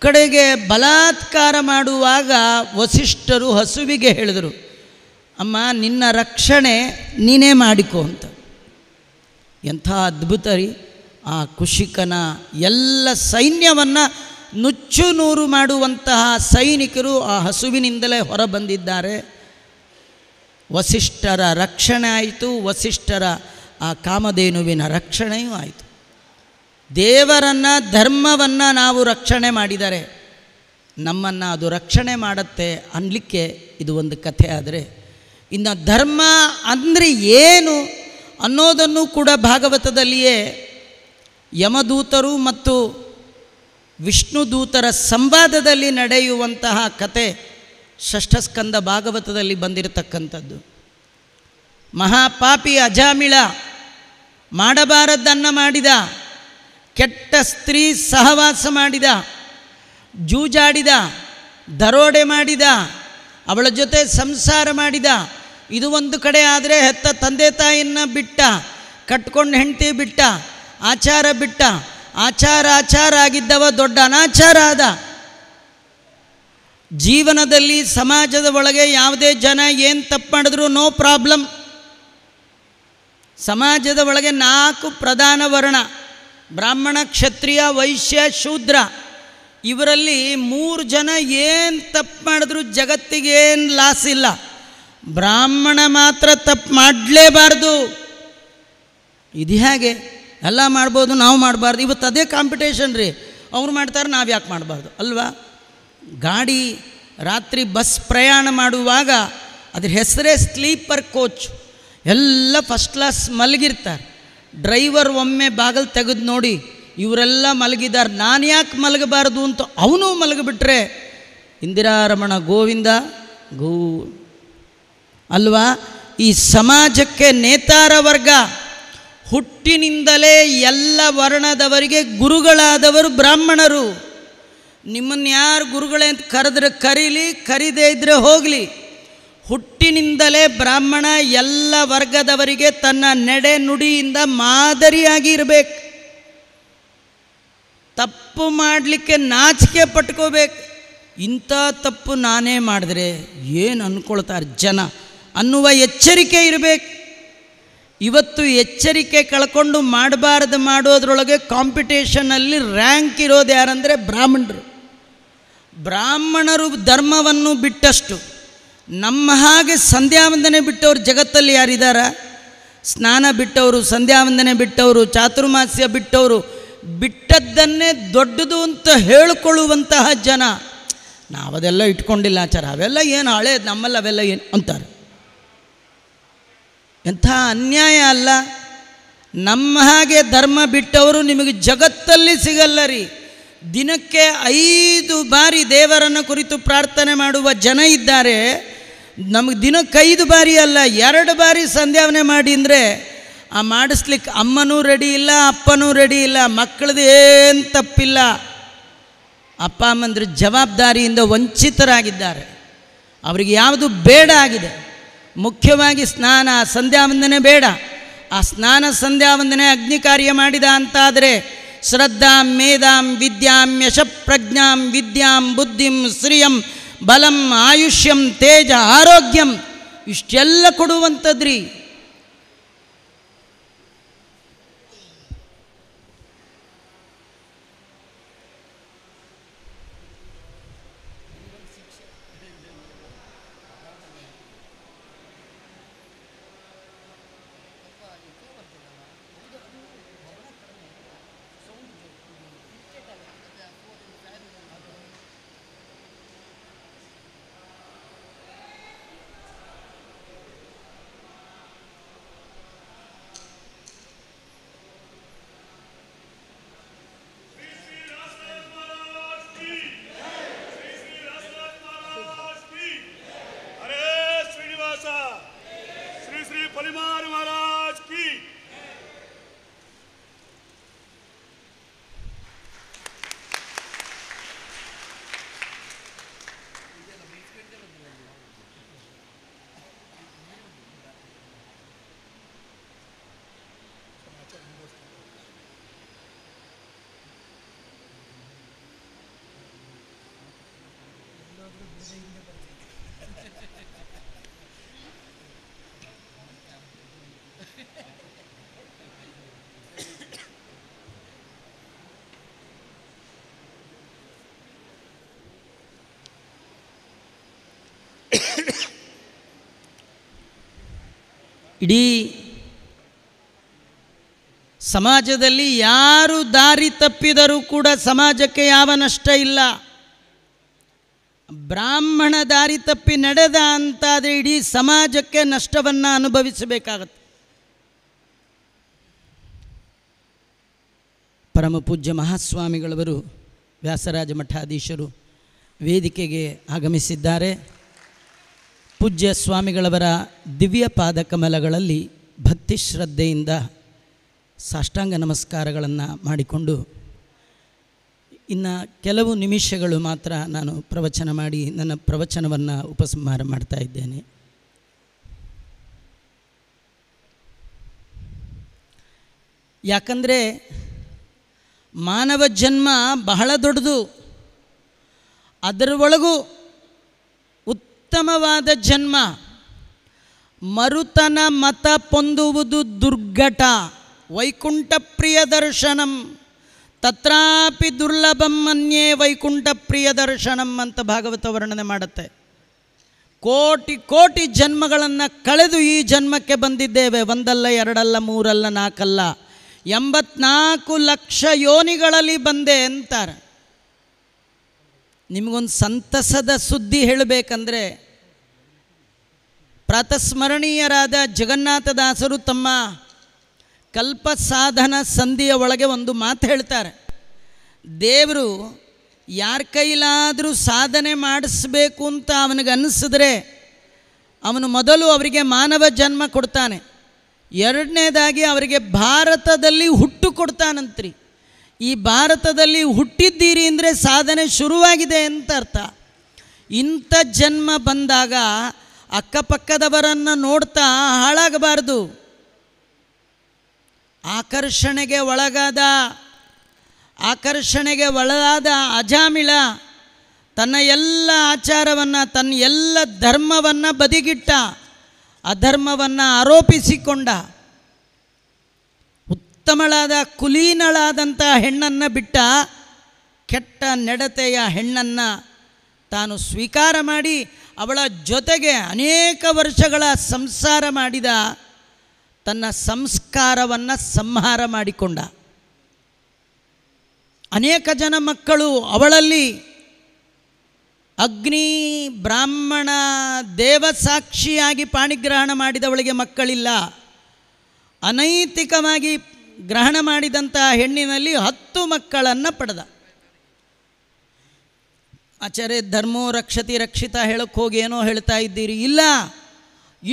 ಕಡೆಗೆ ಬಲಾತ್ಕಾರ ಮಾಡುವಾಗ ವಸಿಷ್ಠರು ಹಸುವಿಗೆ ಹೇಳಿದರು ಅಮ್ಮ ನಿನ್ನ ರಕ್ಷಣೆ ನೀನೇ ಮಾಡಿಕೊ ಅಂತ ಎಂಥ ಅದ್ಭುತ ರೀ ಆ ಕುಶಿಕನ ಎಲ್ಲ ಸೈನ್ಯವನ್ನು ನುಚ್ಚು ನೂರು ಮಾಡುವಂತಹ ಸೈನಿಕರು ಆ ಹಸುವಿನಿಂದಲೇ ಹೊರಬಂದಿದ್ದಾರೆ ವಸಿಷ್ಠರ ರಕ್ಷಣೆ ಆಯಿತು ವಸಿಷ್ಠರ ಆ ಕಾಮಧೇನುವಿನ ರಕ್ಷಣೆಯೂ ಆಯಿತು ದೇವರನ್ನು ಧರ್ಮವನ್ನು ನಾವು ರಕ್ಷಣೆ ಮಾಡಿದರೆ ನಮ್ಮನ್ನು ಅದು ರಕ್ಷಣೆ ಮಾಡುತ್ತೆ ಅನ್ನಲಿಕ್ಕೆ ಇದು ಒಂದು ಕಥೆ ಆದರೆ ಇನ್ನು ಧರ್ಮ ಅಂದರೆ ಏನು ಅನ್ನೋದನ್ನು ಕೂಡ ಭಾಗವತದಲ್ಲಿಯೇ ಯಮದೂತರು ಮತ್ತು ವಿಷ್ಣು ದೂತರ ಸಂವಾದದಲ್ಲಿ ನಡೆಯುವಂತಹ ಕತೆ ಷಷ್ಠಸ್ಕಂದ ಭಾಗವತದಲ್ಲಿ ಬಂದಿರತಕ್ಕಂಥದ್ದು ಮಹಾಪಾಪಿ ಅಜಾಮಿಳ ಮಾಡಬಾರದ್ದನ್ನು ಮಾಡಿದ ಕೆಟ್ಟ ಸ್ತ್ರೀ ಸಹವಾಸ ಮಾಡಿದ ಜೂಜಾಡಿದ ದರೋಡೆ ಮಾಡಿದ ಅವಳ ಜೊತೆ ಸಂಸಾರ ಮಾಡಿದ ಇದು ಒಂದು ಕಡೆ ಆದರೆ ಹೆತ್ತ ತಂದೆ ತಾಯಿನ ಬಿಟ್ಟ ಕಟ್ಕೊಂಡು ಹೆಂಡತಿ ಬಿಟ್ಟ ಆಚಾರ ಬಿಟ್ಟ ಆಚಾರ ಆಚಾರ ಆಗಿದ್ದವ ದೊಡ್ಡ ಅನಾಚಾರ ಆದ ಜೀವನದಲ್ಲಿ ಸಮಾಜದ ಒಳಗೆ ಯಾವುದೇ ಜನ ಏನು ತಪ್ಪು ಮಾಡಿದ್ರು ನೋ ಪ್ರಾಬ್ಲಮ್ ಸಮಾಜದ ಒಳಗೆ ನಾಲ್ಕು ಪ್ರಧಾನ ವರ್ಣ ಬ್ರಾಹ್ಮಣ ಕ್ಷತ್ರಿಯ ವೈಶ್ಯ ಶೂದ್ರ ಇವರಲ್ಲಿ ಮೂರು ಜನ ಏನು ತಪ್ಪು ಮಾಡಿದ್ರು ಜಗತ್ತಿಗೇನು ಲಾಸ್ ಇಲ್ಲ ಬ್ರಾಹ್ಮಣ ಮಾತ್ರ ತಪ್ಪು ಮಾಡಲೇಬಾರ್ದು ಇದು ಹೇಗೆ ಎಲ್ಲ ಮಾಡ್ಬೋದು ನಾವು ಮಾಡಬಾರ್ದು ಇವತ್ತು ಅದೇ ಕಾಂಪಿಟೇಷನ್ ರೀ ಅವ್ರು ಮಾಡ್ತಾರೆ ನಾವು ಯಾಕೆ ಮಾಡಬಾರ್ದು ಅಲ್ವಾ ಗಾಡಿ ರಾತ್ರಿ ಬಸ್ ಪ್ರಯಾಣ ಮಾಡುವಾಗ ಅದ್ರ ಹೆಸರೇ ಸ್ಲೀಪರ್ ಕೋಚ್ ಎಲ್ಲ ಫಸ್ಟ್ ಕ್ಲಾಸ್ ಮಲಗಿರ್ತಾರೆ ಡ್ರೈವರ್ ಒಮ್ಮೆ ಬಾಗಲ್ ತೆಗೆದು ನೋಡಿ ಇವರೆಲ್ಲ ಮಲಗಿದ್ದಾರೆ ನಾನು ಯಾಕೆ ಮಲಗಬಾರ್ದು ಅಂತ ಅವನು ಮಲಗಿಬಿಟ್ರೆ ಇಂದಿರಾರಮಣ ಗೋವಿಂದ ಗೋ ಅಲ್ವಾ ಈ ಸಮಾಜಕ್ಕೆ ನೇತಾರ ವರ್ಗ ಹುಟ್ಟಿನಿಂದಲೇ ಎಲ್ಲ ವರ್ಣದವರಿಗೆ ಗುರುಗಳಾದವರು ಬ್ರಾಹ್ಮಣರು ನಿಮ್ಮನ್ನು ಯಾರು ಗುರುಗಳೇ ಅಂತ ಕರೆದ್ರೆ ಕರೀಲಿ ಕರೀದೇ ಇದ್ದರೆ ಹೋಗಲಿ ಹುಟ್ಟಿನಿಂದಲೇ ಬ್ರಾಹ್ಮಣ ಎಲ್ಲ ವರ್ಗದವರಿಗೆ ತನ್ನ ನೆಡೆ ನುಡಿಯಿಂದ ಮಾದರಿಯಾಗಿ ಇರಬೇಕು ತಪ್ಪು ಮಾಡಲಿಕ್ಕೆ ನಾಚಿಕೆ ಪಟ್ಕೋಬೇಕು ಇಂಥ ತಪ್ಪು ನಾನೇ ಮಾಡಿದ್ರೆ ಏನು ಅಂದ್ಕೊಳ್ತಾರೆ ಜನ ಅನ್ನುವ ಎಚ್ಚರಿಕೆ ಇರಬೇಕು ಇವತ್ತು ಎಚ್ಚರಿಕೆ ಕಳ್ಕೊಂಡು ಮಾಡಬಾರ್ದು ಮಾಡೋದ್ರೊಳಗೆ ಕಾಂಪಿಟೇಷನಲ್ಲಿ ರ್ಯಾಂಕ್ ಇರೋದು ಯಾರಂದರೆ ಬ್ರಾಹ್ಮಣರು ಬ್ರಾಹ್ಮಣರು ಧರ್ಮವನ್ನು ಬಿಟ್ಟಷ್ಟು ನಮ್ಮ ಹಾಗೆ ಸಂಧ್ಯಾವಂದನೆ ಬಿಟ್ಟವರು ಜಗತ್ತಲ್ಲಿ ಯಾರಿದ್ದಾರೆ ಸ್ನಾನ ಬಿಟ್ಟವರು ಸಂಧ್ಯಾವಂದನೆ ಬಿಟ್ಟವರು ಚಾತುರ್ಮಾಸ್ಯ ಬಿಟ್ಟವರು ಬಿಟ್ಟದ್ದನ್ನೇ ದೊಡ್ಡದು ಅಂತ ಹೇಳಿಕೊಳ್ಳುವಂತಹ ಜನ ನಾವದೆಲ್ಲ ಇಟ್ಕೊಂಡಿಲ್ಲ ಆಚಾರ ಅವೆಲ್ಲ ಏನು ಹಳೇದು ನಮ್ಮಲ್ಲಿ ಅವೆಲ್ಲ ಏನು ಅಂತಾರೆ ಎಂಥ ಅನ್ಯಾಯ ಅಲ್ಲ ನಮ್ಮ ಹಾಗೆ ಧರ್ಮ ಬಿಟ್ಟವರು ನಿಮಗೆ ಜಗತ್ತಲ್ಲಿ ಸಿಗಲ್ಲ ರೀ ದಿನಕ್ಕೆ ಐದು ಬಾರಿ ದೇವರನ್ನು ಕುರಿತು ಪ್ರಾರ್ಥನೆ ಮಾಡುವ ಜನ ಇದ್ದಾರೆ ನಮಗೆ ದಿನಕ್ಕೆ ಐದು ಬಾರಿ ಅಲ್ಲ ಎರಡು ಬಾರಿ ಸಂಧ್ಯಾವನೆ ಮಾಡಿ ಅಂದರೆ ಆ ಮಾಡಿಸ್ಲಿಕ್ಕೆ ಅಮ್ಮನೂ ರೆಡಿ ಇಲ್ಲ ಅಪ್ಪನೂ ರೆಡಿ ಇಲ್ಲ ಮಕ್ಕಳದ್ದು ಏನು ತಪ್ಪಿಲ್ಲ ಅಪ್ಪ ಅಮ್ಮಂದ್ರೆ ಜವಾಬ್ದಾರಿಯಿಂದ ವಂಚಿತರಾಗಿದ್ದಾರೆ ಅವರಿಗೆ ಯಾವುದು ಬೇಡ ಆಗಿದೆ ಮುಖ್ಯವಾಗಿ ಸ್ನಾನ ಸಂಧ್ಯಾವಂದನೆ ಬೇಡ ಆ ಸ್ನಾನ ಸಂಧ್ಯಾವಂದನೆ ಅಗ್ನಿ ಕಾರ್ಯ ಮಾಡಿದ ಅಂತಾದರೆ ಶ್ರದ್ಧಾಂ ಮೇಧಾಂ ವಿದ್ಯಾಂ ಯಶಪ್ರಜ್ಞಾಂ ವಿದ್ಯಾಂ ಬುದ್ಧಿಂ ಶ್ರಿಯಂ ಬಲಂ ಆಯುಷ್ಯಂ ತೇಜ ಆರೋಗ್ಯಂ ಇಷ್ಟೆಲ್ಲ ಕೊಡುವಂಥದ್ರಿ ಇಡೀ ಸಮಾಜದಲ್ಲಿ ಯಾರು ದಾರಿ ತಪ್ಪಿದರೂ ಕೂಡ ಸಮಾಜಕ್ಕೆ ಯಾವ ನಷ್ಟ ಇಲ್ಲ ಬ್ರಾಹ್ಮಣ ದಾರಿ ತಪ್ಪಿ ನಡೆದ ಅಂತಾದರೆ ಇಡೀ ಸಮಾಜಕ್ಕೆ ನಷ್ಟವನ್ನು ಅನುಭವಿಸಬೇಕಾಗತ್ತೆ ಪೂಜ್ಯ ಮಹಾಸ್ವಾಮಿಗಳವರು ವ್ಯಾಸರಾಜ ಮಠಾಧೀಶರು ವೇದಿಕೆಗೆ ಆಗಮಿಸಿದ್ದಾರೆ ಪೂಜ್ಯ ಸ್ವಾಮಿಗಳವರ ದಿವ್ಯ ಪಾದ ಕಮಲಗಳಲ್ಲಿ ಭಕ್ತಿ ಶ್ರದ್ಧೆಯಿಂದ ಸಾಷ್ಟಾಂಗ ನಮಸ್ಕಾರಗಳನ್ನು ಮಾಡಿಕೊಂಡು ಇನ್ನು ಕೆಲವು ನಿಮಿಷಗಳು ಮಾತ್ರ ನಾನು ಪ್ರವಚನ ಮಾಡಿ ನನ್ನ ಪ್ರವಚನವನ್ನು ಉಪಸಂಹಾರ ಮಾಡ್ತಾ ಇದ್ದೇನೆ ಯಾಕಂದರೆ ಮಾನವ ಜನ್ಮ ಬಹಳ ದೊಡ್ಡದು ಅದರೊಳಗೂ ಉತ್ತಮವಾದ ಜನ್ಮ ಮರುತನ ಮತ ಪೊಂದುವುದು ದುರ್ಘಟ ಪ್ರಿಯ ದರ್ಶನಂ ತತ್ರಾಪಿ ದುರ್ಲಭಂ ವೈಕುಂಠ ಪ್ರಿಯ ದರ್ಶನಂ ಅಂತ ಭಾಗವತ ವರ್ಣನೆ ಮಾಡುತ್ತೆ ಕೋಟಿ ಕೋಟಿ ಜನ್ಮಗಳನ್ನು ಕಳೆದು ಈ ಜನ್ಮಕ್ಕೆ ಬಂದಿದ್ದೇವೆ ಒಂದಲ್ಲ ಎರಡಲ್ಲ ಮೂರಲ್ಲ ನಾಲ್ಕಲ್ಲ ಎಂಬತ್ನಾಲ್ಕು ಲಕ್ಷ ಯೋನಿಗಳಲ್ಲಿ ಬಂದೆ ಅಂತಾರೆ ನಿಮಗೊಂದು ಸಂತಸದ ಸುದ್ದಿ ಹೇಳಬೇಕಂದ್ರೆ ಪ್ರಾತಸ್ಮರಣೀಯರಾದ ಜಗನ್ನಾಥದಾಸರು ತಮ್ಮ ಕಲ್ಪ ಸಾಧನ ಸಂಧಿಯ ಒಳಗೆ ಒಂದು ಮಾತು ಹೇಳ್ತಾರೆ ದೇವರು ಯಾರ ಕೈಲಾದರೂ ಸಾಧನೆ ಮಾಡಿಸ್ಬೇಕು ಅಂತ ಅವನಿಗೆ ಅನ್ನಿಸಿದ್ರೆ ಅವನು ಮೊದಲು ಅವರಿಗೆ ಮಾನವ ಜನ್ಮ ಕೊಡ್ತಾನೆ ಎರಡನೇದಾಗಿ ಅವರಿಗೆ ಭಾರತದಲ್ಲಿ ಹುಟ್ಟು ಕೊಡ್ತಾನಂತ್ರಿ ಈ ಭಾರತದಲ್ಲಿ ಹುಟ್ಟಿದ್ದೀರಿ ಅಂದರೆ ಸಾಧನೆ ಶುರುವಾಗಿದೆ ಅಂತ ಅರ್ಥ ಇಂಥ ಜನ್ಮ ಬಂದಾಗ ಅಕ್ಕಪಕ್ಕದವರನ್ನು ನೋಡ್ತಾ ಹಾಳಾಗಬಾರ್ದು ಆಕರ್ಷಣೆಗೆ ಒಳಗಾದ ಆಕರ್ಷಣೆಗೆ ಒಳಗಾದ ಅಜಾಮಿಳ ತನ್ನ ಎಲ್ಲ ಆಚಾರವನ್ನು ತನ್ನ ಎಲ್ಲ ಧರ್ಮವನ್ನು ಬದಿಗಿಟ್ಟ ಅಧರ್ಮವನ್ನು ಆರೋಪಿಸಿಕೊಂಡ ಉತ್ತಮಳಾದ ಕುಲೀನಳಾದಂಥ ಹೆಣ್ಣನ್ನು ಬಿಟ್ಟ ಕೆಟ್ಟ ನಡತೆಯ ಹೆಣ್ಣನ್ನು ತಾನು ಸ್ವೀಕಾರ ಮಾಡಿ ಅವಳ ಜೊತೆಗೆ ಅನೇಕ ವರ್ಷಗಳ ಸಂಸಾರ ಮಾಡಿದ ತನ್ನ ಸಂಸ್ಕಾರವನ್ನು ಸಂಹಾರ ಮಾಡಿಕೊಂಡ ಅನೇಕ ಜನ ಮಕ್ಕಳು ಅವಳಲ್ಲಿ ಅಗ್ನಿ ಬ್ರಾಹ್ಮಣ ದೇವಸಾಕ್ಷಿಯಾಗಿ ಪಾಣಿಗ್ರಹಣ ಮಾಡಿದವಳಿಗೆ ಮಕ್ಕಳಿಲ್ಲ ಅನೈತಿಕವಾಗಿ ಗ್ರಹಣ ಮಾಡಿದಂಥ ಹೆಣ್ಣಿನಲ್ಲಿ ಹತ್ತು ಮಕ್ಕಳನ್ನು ಪಡೆದ ಆಚಾರ್ಯ ಧರ್ಮೋ ರಕ್ಷತಿ ರಕ್ಷಿತ ಹೇಳಕ್ಕೆ ಹೋಗಿ ಏನೋ ಹೇಳ್ತಾ ಇದ್ದೀರಿ ಇಲ್ಲ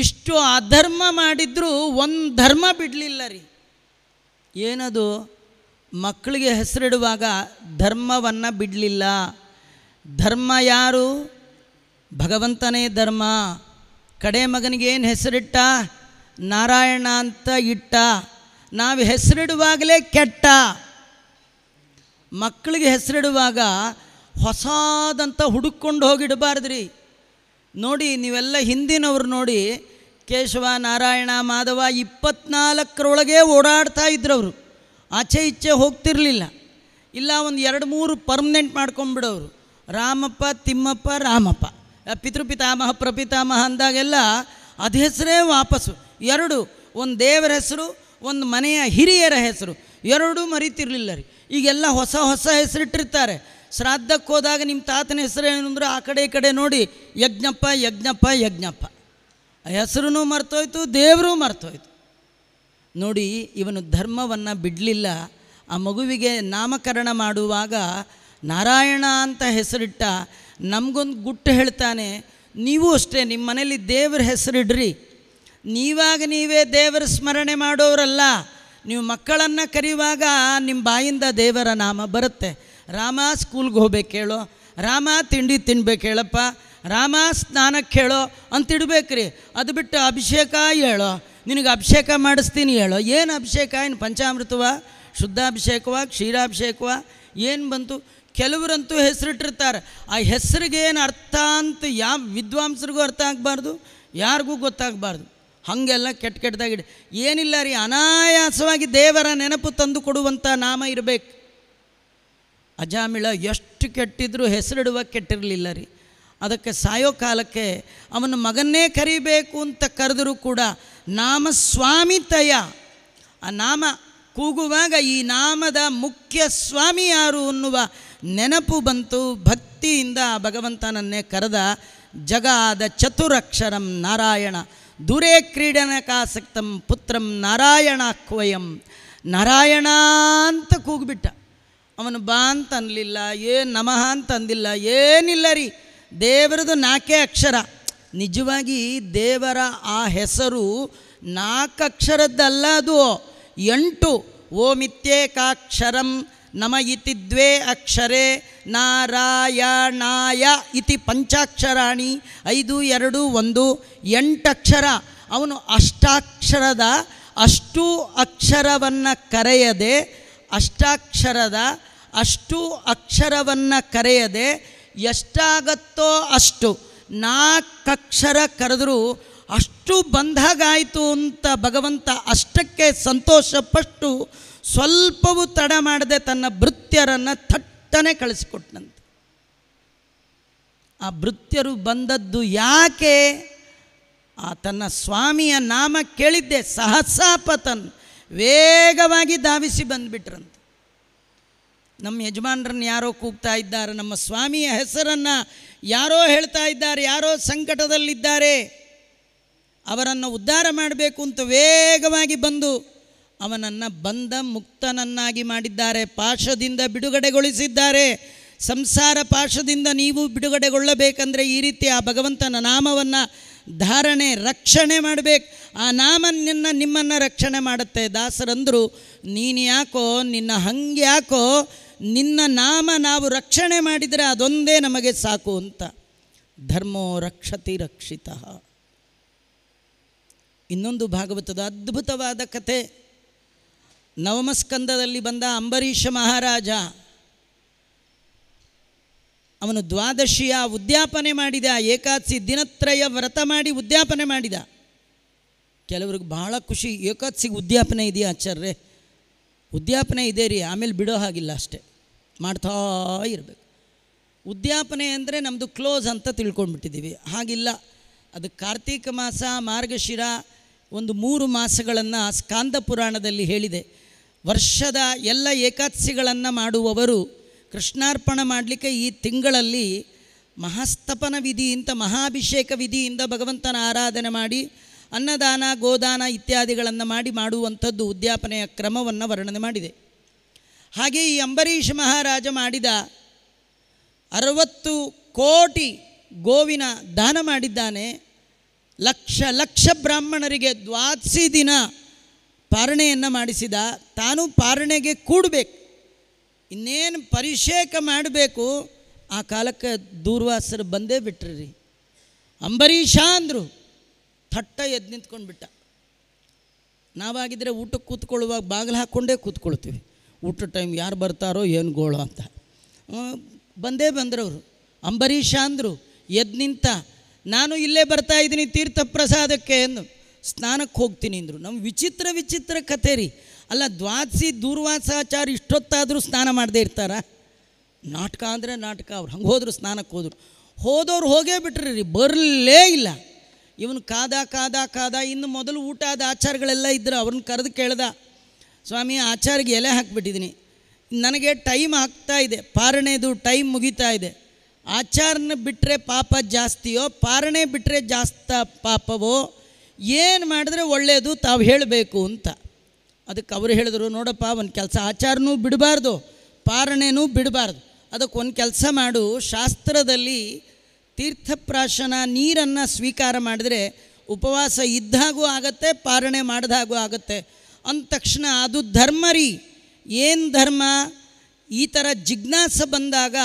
ಇಷ್ಟು ಅಧರ್ಮ ಮಾಡಿದ್ರೂ ಒಂದು ಧರ್ಮ ಬಿಡಲಿಲ್ಲ ರೀ ಏನದು ಮಕ್ಕಳಿಗೆ ಹೆಸರಿಡುವಾಗ ಧರ್ಮವನ್ನು ಬಿಡಲಿಲ್ಲ ಧರ್ಮ ಯಾರು ಭಗವಂತನೇ ಧರ್ಮ ಕಡೆ ಮಗನಿಗೆ ಏನು ಹೆಸರಿಟ್ಟ ನಾರಾಯಣ ಅಂತ ಇಟ್ಟ ನಾವು ಹೆಸರಿಡುವಾಗಲೇ ಕೆಟ್ಟ ಮಕ್ಕಳಿಗೆ ಹೆಸರಿಡುವಾಗ ಹೊಸದಂತ ಹುಡುಕೊಂಡು ಹೋಗಿಡಬಾರ್ದ್ರಿ ನೋಡಿ ನೀವೆಲ್ಲ ಹಿಂದಿನವ್ರು ನೋಡಿ ಕೇಶವ ನಾರಾಯಣ ಮಾಧವ ಇಪ್ಪತ್ನಾಲ್ಕರೊಳಗೆ ಓಡಾಡ್ತಾ ಅವರು ಆಚೆ ಈಚೆ ಹೋಗ್ತಿರಲಿಲ್ಲ ಇಲ್ಲ ಒಂದು ಎರಡು ಮೂರು ಪರ್ಮನೆಂಟ್ ಮಾಡ್ಕೊಂಡ್ಬಿಡೋರು ರಾಮಪ್ಪ ತಿಮ್ಮಪ್ಪ ರಾಮಪ್ಪ ಪಿತೃಪಿತಾಮಹ ಪ್ರಪಿತಾಮಹ ಅಂದಾಗೆಲ್ಲ ಅದು ಹೆಸರೇ ವಾಪಸ್ಸು ಎರಡು ಒಂದು ದೇವರ ಹೆಸರು ಒಂದು ಮನೆಯ ಹಿರಿಯರ ಹೆಸರು ಎರಡೂ ಮರಿತಿರಲಿಲ್ಲ ರೀ ಈಗೆಲ್ಲ ಹೊಸ ಹೊಸ ಹೆಸರಿಟ್ಟಿರ್ತಾರೆ ಶ್ರಾದ್ದಕ್ಕೆ ಹೋದಾಗ ನಿಮ್ಮ ತಾತನ ಹೆಸರು ಏನಂದ್ರೆ ಆ ಕಡೆ ಈ ಕಡೆ ನೋಡಿ ಯಜ್ಞಪ್ಪ ಯಜ್ಞಪ್ಪ ಯಜ್ಞಪ್ಪ ಹೆಸರು ಮರ್ತೋಯ್ತು ದೇವರು ಮರ್ತೋಯ್ತು ನೋಡಿ ಇವನು ಧರ್ಮವನ್ನು ಬಿಡಲಿಲ್ಲ ಆ ಮಗುವಿಗೆ ನಾಮಕರಣ ಮಾಡುವಾಗ ನಾರಾಯಣ ಅಂತ ಹೆಸರಿಟ್ಟ ನಮಗೊಂದು ಗುಟ್ಟು ಹೇಳ್ತಾನೆ ನೀವು ಅಷ್ಟೇ ನಿಮ್ಮ ಮನೇಲಿ ದೇವ್ರ ಹೆಸರಿಡ್ರಿ ನೀವಾಗ ನೀವೇ ದೇವರ ಸ್ಮರಣೆ ಮಾಡೋರಲ್ಲ ನೀವು ಮಕ್ಕಳನ್ನು ಕರೆಯುವಾಗ ನಿಮ್ಮ ಬಾಯಿಂದ ದೇವರ ನಾಮ ಬರುತ್ತೆ ರಾಮ ಸ್ಕೂಲ್ಗೆ ಹೋಗ್ಬೇಕು ಹೇಳೋ ರಾಮ ತಿಂಡಿ ತಿನ್ಬೇಕು ಹೇಳಪ್ಪ ರಾಮ ಸ್ನಾನಕ್ಕೆ ಹೇಳೋ ಅಂತಿಡ್ಬೇಕ್ರಿ ಅದು ಬಿಟ್ಟು ಅಭಿಷೇಕ ಹೇಳೋ ನಿನಗೆ ಅಭಿಷೇಕ ಮಾಡಿಸ್ತೀನಿ ಹೇಳೋ ಏನು ಅಭಿಷೇಕ ಏನು ಪಂಚಾಮೃತವ ಶುದ್ಧಾಭಿಷೇಕವಾ ಕ್ಷೀರಾಭಿಷೇಕವ ಏನು ಬಂತು ಕೆಲವರಂತೂ ಹೆಸರಿಟ್ಟಿರ್ತಾರೆ ಆ ಹೆಸರಿಗೇನು ಅರ್ಥ ಅಂತ ಯಾವ ವಿದ್ವಾಂಸರಿಗೂ ಅರ್ಥ ಆಗಬಾರ್ದು ಯಾರಿಗೂ ಗೊತ್ತಾಗಬಾರ್ದು ಹಾಗೆಲ್ಲ ಕೆಟ್ಟ ಕೆಟ್ಟದಾಗಿಡಿ ಏನಿಲ್ಲ ರೀ ಅನಾಯಾಸವಾಗಿ ದೇವರ ನೆನಪು ತಂದು ಕೊಡುವಂಥ ನಾಮ ಇರಬೇಕು ಅಜಾಮಿಳ ಎಷ್ಟು ಕೆಟ್ಟಿದ್ರೂ ಹೆಸರಿಡುವ ಕೆಟ್ಟಿರಲಿಲ್ಲ ರೀ ಅದಕ್ಕೆ ಸಾಯೋ ಕಾಲಕ್ಕೆ ಅವನ ಮಗನ್ನೇ ಕರಿಬೇಕು ಅಂತ ಕರೆದರೂ ಕೂಡ ನಾಮ ಸ್ವಾಮಿತಯ ಆ ನಾಮ ಕೂಗುವಾಗ ಈ ನಾಮದ ಮುಖ್ಯ ಸ್ವಾಮಿ ಯಾರು ಅನ್ನುವ ನೆನಪು ಬಂತು ಭಕ್ತಿಯಿಂದ ಭಗವಂತನನ್ನೇ ಕರೆದ ಜಗಾದ ಚತುರಕ್ಷರಂ ನಾರಾಯಣ ಕ್ರೀಡನ ಕ್ರೀಡನಕಾಸಕ್ತಂ ಪುತ್ರಂ ನಾರಾಯಣಾಕ್ವಯಂ ನಾರಾಯಣ ಅಂತ ಕೂಗ್ಬಿಟ್ಟ ಅವನು ಬಾ ಅಂತ ಏ ಏನು ನಮಃ ಅಂತ ಅಂದಿಲ್ಲ ಏನಿಲ್ಲ ರೀ ದೇವರದು ನಾಲ್ಕೇ ಅಕ್ಷರ ನಿಜವಾಗಿ ದೇವರ ಆ ಹೆಸರು ನಾಲ್ಕು ಅಕ್ಷರದ್ದಲ್ಲ ಅದು ಎಂಟು ಓಮಿತ್ಯೇಕಾಕ್ಷರಂ ನಮ ಇತಿ ದ್ವೇ ಅಕ್ಷರೆ ನಾರಾಯಣಾಯ ಇತಿ ಪಂಚಾಕ್ಷರಾಣಿ ಐದು ಎರಡು ಒಂದು ಎಂಟಕ್ಷರ ಅವನು ಅಷ್ಟಾಕ್ಷರದ ಅಷ್ಟು ಅಕ್ಷರವನ್ನು ಕರೆಯದೆ ಅಷ್ಟಾಕ್ಷರದ ಅಷ್ಟು ಅಕ್ಷರವನ್ನು ಕರೆಯದೆ ಎಷ್ಟಾಗತ್ತೋ ಅಷ್ಟು ನಾಲ್ಕಕ್ಷರ ಕರೆದರೂ ಅಷ್ಟು ಬಂದಾಗಾಯಿತು ಅಂತ ಭಗವಂತ ಅಷ್ಟಕ್ಕೆ ಸಂತೋಷಪಟ್ಟು ಸ್ವಲ್ಪವೂ ತಡ ಮಾಡದೆ ತನ್ನ ಭೃತ್ಯರನ್ನು ಥಟ್ಟನೆ ಕಳಿಸಿಕೊಟ್ಟನಂತೆ ಆ ಭೃತ್ಯರು ಬಂದದ್ದು ಯಾಕೆ ಆ ತನ್ನ ಸ್ವಾಮಿಯ ನಾಮ ಕೇಳಿದ್ದೆ ಸಹಸಾಪತನ್ ವೇಗವಾಗಿ ಧಾವಿಸಿ ಬಂದುಬಿಟ್ರಂತೆ ನಮ್ಮ ಯಜಮಾನ್ರನ್ನ ಯಾರೋ ಕೂಗ್ತಾ ಇದ್ದಾರೆ ನಮ್ಮ ಸ್ವಾಮಿಯ ಹೆಸರನ್ನು ಯಾರೋ ಹೇಳ್ತಾ ಇದ್ದಾರೆ ಯಾರೋ ಸಂಕಟದಲ್ಲಿದ್ದಾರೆ ಅವರನ್ನು ಉದ್ಧಾರ ಮಾಡಬೇಕು ಅಂತ ವೇಗವಾಗಿ ಬಂದು ಅವನನ್ನು ಬಂದ ಮುಕ್ತನನ್ನಾಗಿ ಮಾಡಿದ್ದಾರೆ ಪಾಶದಿಂದ ಬಿಡುಗಡೆಗೊಳಿಸಿದ್ದಾರೆ ಸಂಸಾರ ಪಾಶದಿಂದ ನೀವು ಬಿಡುಗಡೆಗೊಳ್ಳಬೇಕಂದ್ರೆ ಈ ರೀತಿ ಆ ಭಗವಂತನ ನಾಮವನ್ನು ಧಾರಣೆ ರಕ್ಷಣೆ ಮಾಡಬೇಕು ಆ ನಾಮ ನಿನ್ನ ನಿಮ್ಮನ್ನು ರಕ್ಷಣೆ ಮಾಡುತ್ತೆ ದಾಸರಂದರು ನೀನು ಯಾಕೋ ನಿನ್ನ ಹಂಗೆ ಯಾಕೋ ನಿನ್ನ ನಾಮ ನಾವು ರಕ್ಷಣೆ ಮಾಡಿದರೆ ಅದೊಂದೇ ನಮಗೆ ಸಾಕು ಅಂತ ಧರ್ಮೋ ರಕ್ಷತಿ ರಕ್ಷಿತ ಇನ್ನೊಂದು ಭಾಗವತದ ಅದ್ಭುತವಾದ ಕಥೆ ನವಮಸ್ಕಂದದಲ್ಲಿ ಬಂದ ಅಂಬರೀಷ ಮಹಾರಾಜ ಅವನು ದ್ವಾದಶಿಯ ಉದ್ಯಾಪನೆ ಮಾಡಿದ ಏಕಾದಶಿ ದಿನತ್ರಯ ವ್ರತ ಮಾಡಿ ಉದ್ಯಾಪನೆ ಮಾಡಿದ ಕೆಲವ್ರಿಗೆ ಬಹಳ ಖುಷಿ ಏಕಾದಶಿಗೆ ಉದ್ಯಾಪನೆ ಇದೆಯಾ ಆಚಾರ್ಯ ಉದ್ಯಾಪನೆ ಇದೆ ರೀ ಆಮೇಲೆ ಬಿಡೋ ಹಾಗಿಲ್ಲ ಅಷ್ಟೇ ಮಾಡ್ತಾ ಇರಬೇಕು ಉದ್ಯಾಪನೆ ಅಂದರೆ ನಮ್ಮದು ಕ್ಲೋಸ್ ಅಂತ ತಿಳ್ಕೊಂಡ್ಬಿಟ್ಟಿದ್ದೀವಿ ಹಾಗಿಲ್ಲ ಅದು ಕಾರ್ತೀಕ ಮಾಸ ಮಾರ್ಗಶಿರ ಒಂದು ಮೂರು ಮಾಸಗಳನ್ನು ಸ್ಕಾಂದ ಪುರಾಣದಲ್ಲಿ ಹೇಳಿದೆ ವರ್ಷದ ಎಲ್ಲ ಏಕಾದಶಿಗಳನ್ನು ಮಾಡುವವರು ಕೃಷ್ಣಾರ್ಪಣ ಮಾಡಲಿಕ್ಕೆ ಈ ತಿಂಗಳಲ್ಲಿ ಮಹಾಸ್ತಪನ ವಿಧಿಯಿಂದ ಮಹಾಭಿಷೇಕ ವಿಧಿಯಿಂದ ಭಗವಂತನ ಆರಾಧನೆ ಮಾಡಿ ಅನ್ನದಾನ ಗೋದಾನ ಇತ್ಯಾದಿಗಳನ್ನು ಮಾಡಿ ಮಾಡುವಂಥದ್ದು ಉದ್ಯಾಪನೆಯ ಕ್ರಮವನ್ನು ವರ್ಣನೆ ಮಾಡಿದೆ ಹಾಗೆ ಈ ಅಂಬರೀಷ್ ಮಹಾರಾಜ ಮಾಡಿದ ಅರವತ್ತು ಕೋಟಿ ಗೋವಿನ ದಾನ ಮಾಡಿದ್ದಾನೆ ಲಕ್ಷ ಲಕ್ಷ ಬ್ರಾಹ್ಮಣರಿಗೆ ದ್ವಾದಸಿ ದಿನ ಪಾರಣೆಯನ್ನು ಮಾಡಿಸಿದ ತಾನು ಪಾರಣೆಗೆ ಕೂಡಬೇಕು ಇನ್ನೇನು ಪರಿಷೇಕ ಮಾಡಬೇಕು ಆ ಕಾಲಕ್ಕೆ ದೂರ್ವಾಸರು ಬಂದೇ ಬಿಟ್ರಿ ಅಂಬರೀಷ ಅಂದರು ಥಟ್ಟ ಎದ್ದು ನಿಂತ್ಕೊಂಡು ಬಿಟ್ಟ ನಾವಾಗಿದ್ದರೆ ಊಟಕ್ಕೆ ಕೂತ್ಕೊಳ್ಳುವಾಗ ಬಾಗಿಲು ಹಾಕ್ಕೊಂಡೇ ಕೂತ್ಕೊಳ್ತೀವಿ ಊಟ ಟೈಮ್ ಯಾರು ಬರ್ತಾರೋ ಏನು ಗೋಳು ಅಂತ ಬಂದೇ ಬಂದ್ರವರು ಅಂಬರೀಷ ಅಂದರು ಎದ್ದು ನಿಂತ ನಾನು ಇಲ್ಲೇ ಬರ್ತಾ ಇದ್ದೀನಿ ತೀರ್ಥ ಪ್ರಸಾದಕ್ಕೆ ಎಂದು ಸ್ನಾನಕ್ಕೆ ಹೋಗ್ತೀನಿ ಅಂದರು ನಮ್ಮ ವಿಚಿತ್ರ ವಿಚಿತ್ರ ಕಥೆ ರೀ ಅಲ್ಲ ದ್ವಾದಸಿ ದೂರ್ವಾಸಾಚಾರ ಇಷ್ಟೊತ್ತಾದರೂ ಸ್ನಾನ ಮಾಡದೇ ಇರ್ತಾರ ನಾಟಕ ಅಂದರೆ ನಾಟಕ ಅವ್ರು ಹಂಗೆ ಹೋದರು ಸ್ನಾನಕ್ಕೆ ಹೋದರು ಹೋದವ್ರು ಹೋಗೇ ಬಿಟ್ರಿ ರೀ ಬರಲೇ ಇಲ್ಲ ಇವನು ಕಾದ ಕಾದ ಕಾದ ಇನ್ನು ಮೊದಲು ಊಟ ಆದ ಆಚಾರಗಳೆಲ್ಲ ಇದ್ದರು ಅವ್ರನ್ನ ಕರೆದು ಕೇಳ್ದ ಸ್ವಾಮಿ ಆಚಾರಿಗೆ ಎಲೆ ಹಾಕಿಬಿಟ್ಟಿದ್ದೀನಿ ನನಗೆ ಟೈಮ್ ಆಗ್ತಾ ಇದೆ ಪಾರಣೆದು ಟೈಮ್ ಮುಗಿತಾ ಇದೆ ಆಚಾರನ ಬಿಟ್ಟರೆ ಪಾಪ ಜಾಸ್ತಿಯೋ ಪಾರಣೆ ಬಿಟ್ಟರೆ ಜಾಸ್ತ ಪಾಪವೋ ಏನು ಮಾಡಿದ್ರೆ ಒಳ್ಳೆಯದು ತಾವು ಹೇಳಬೇಕು ಅಂತ ಅದಕ್ಕೆ ಅವರು ಹೇಳಿದ್ರು ನೋಡಪ್ಪ ಒಂದು ಕೆಲಸ ಆಚಾರನೂ ಬಿಡಬಾರ್ದು ಪಾರಣೆನೂ ಬಿಡಬಾರ್ದು ಅದಕ್ಕೆ ಒಂದು ಕೆಲಸ ಮಾಡು ಶಾಸ್ತ್ರದಲ್ಲಿ ತೀರ್ಥಪ್ರಾಶನ ನೀರನ್ನು ಸ್ವೀಕಾರ ಮಾಡಿದ್ರೆ ಉಪವಾಸ ಇದ್ದಾಗೂ ಆಗತ್ತೆ ಪಾರಣೆ ಮಾಡಿದಾಗೂ ಆಗುತ್ತೆ ಅಂದ ತಕ್ಷಣ ಅದು ಧರ್ಮ ರೀ ಏನು ಧರ್ಮ ಈ ಥರ ಜಿಜ್ಞಾಸ ಬಂದಾಗ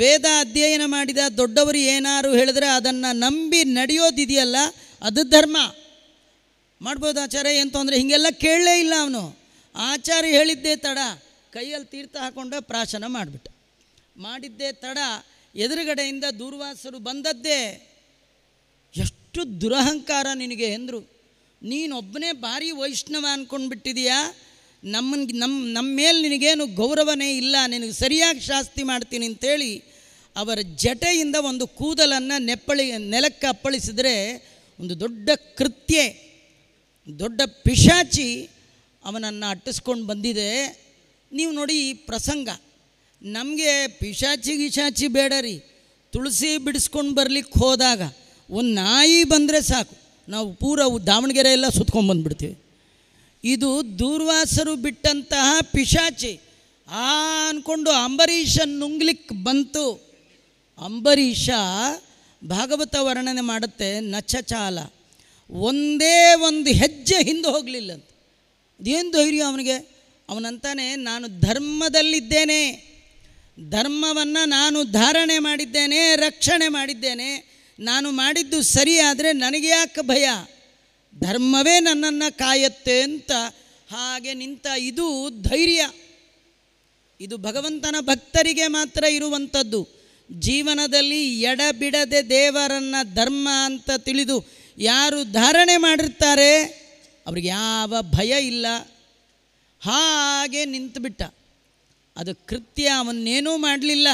ವೇದ ಅಧ್ಯಯನ ಮಾಡಿದ ದೊಡ್ಡವರು ಏನಾರು ಹೇಳಿದ್ರೆ ಅದನ್ನು ನಂಬಿ ನಡೆಯೋದಿದೆಯಲ್ಲ ಅದು ಧರ್ಮ ಮಾಡ್ಬೋದು ಆಚಾರ್ಯ ಏನು ತೊಂದರೆ ಹೀಗೆಲ್ಲ ಕೇಳಲೇ ಇಲ್ಲ ಅವನು ಆಚಾರ್ಯ ಹೇಳಿದ್ದೇ ತಡ ಕೈಯಲ್ಲಿ ತೀರ್ಥ ಹಾಕೊಂಡು ಪ್ರಾಶನ ಮಾಡಿಬಿಟ್ಟ ಮಾಡಿದ್ದೇ ತಡ ಎದುರುಗಡೆಯಿಂದ ದೂರ್ವಾಸರು ಬಂದದ್ದೇ ಎಷ್ಟು ದುರಹಂಕಾರ ನಿನಗೆ ಎಂದರು ನೀನೊಬ್ಬನೇ ಭಾರಿ ವೈಷ್ಣವ ಅಂದ್ಕೊಂಡ್ಬಿಟ್ಟಿದೀಯಾ ನಮ್ಮನ್ಗೆ ನಮ್ಮ ನಮ್ಮ ಮೇಲೆ ನಿನಗೇನು ಗೌರವನೇ ಇಲ್ಲ ನಿನಗೆ ಸರಿಯಾಗಿ ಶಾಸ್ತಿ ಮಾಡ್ತೀನಿ ಅಂತೇಳಿ ಅವರ ಜಟೆಯಿಂದ ಒಂದು ಕೂದಲನ್ನು ನೆಪ್ಪಳಿ ನೆಲಕ್ಕೆ ಅಪ್ಪಳಿಸಿದರೆ ಒಂದು ದೊಡ್ಡ ಕೃತ್ಯ ದೊಡ್ಡ ಪಿಶಾಚಿ ಅವನನ್ನು ಅಟ್ಟಿಸ್ಕೊಂಡು ಬಂದಿದೆ ನೀವು ನೋಡಿ ಈ ಪ್ರಸಂಗ ನಮಗೆ ಪಿಶಾಚಿ ಗಿಶಾಚಿ ಬೇಡ ರೀ ತುಳಸಿ ಬಿಡಿಸ್ಕೊಂಡು ಬರ್ಲಿಕ್ಕೆ ಹೋದಾಗ ಒಂದು ನಾಯಿ ಬಂದರೆ ಸಾಕು ನಾವು ಪೂರ ದಾವಣಗೆರೆ ಎಲ್ಲ ಸುತ್ಕೊಂಡ್ಬಂದ್ಬಿಡ್ತೀವಿ ಇದು ದೂರ್ವಾಸರು ಬಿಟ್ಟಂತಹ ಪಿಶಾಚಿ ಆ ಅಂದ್ಕೊಂಡು ಅಂಬರೀಷ ನುಂಗ್ಲಿಕ್ಕೆ ಬಂತು ಅಂಬರೀಷ ಭಾಗವತ ವರ್ಣನೆ ಮಾಡುತ್ತೆ ನಚಚಾಲ ಒಂದೇ ಒಂದು ಹೆಜ್ಜೆ ಹಿಂದೆ ಹೋಗಲಿಲ್ಲ ಅಂತ ಏನು ಧೈರ್ಯ ಅವನಿಗೆ ಅವನಂತಾನೆ ನಾನು ಧರ್ಮದಲ್ಲಿದ್ದೇನೆ ಧರ್ಮವನ್ನು ನಾನು ಧಾರಣೆ ಮಾಡಿದ್ದೇನೆ ರಕ್ಷಣೆ ಮಾಡಿದ್ದೇನೆ ನಾನು ಮಾಡಿದ್ದು ಸರಿಯಾದರೆ ನನಗೆ ಯಾಕೆ ಭಯ ಧರ್ಮವೇ ನನ್ನನ್ನು ಕಾಯತ್ತೆ ಅಂತ ಹಾಗೆ ನಿಂತ ಇದು ಧೈರ್ಯ ಇದು ಭಗವಂತನ ಭಕ್ತರಿಗೆ ಮಾತ್ರ ಇರುವಂಥದ್ದು ಜೀವನದಲ್ಲಿ ಎಡಬಿಡದೆ ದೇವರನ್ನು ಧರ್ಮ ಅಂತ ತಿಳಿದು ಯಾರು ಧಾರಣೆ ಮಾಡಿರ್ತಾರೆ ಅವ್ರಿಗೆ ಯಾವ ಭಯ ಇಲ್ಲ ಹಾಗೆ ನಿಂತುಬಿಟ್ಟ ಅದು ಕೃತ್ಯ ಅವನ್ನೇನೂ ಮಾಡಲಿಲ್ಲ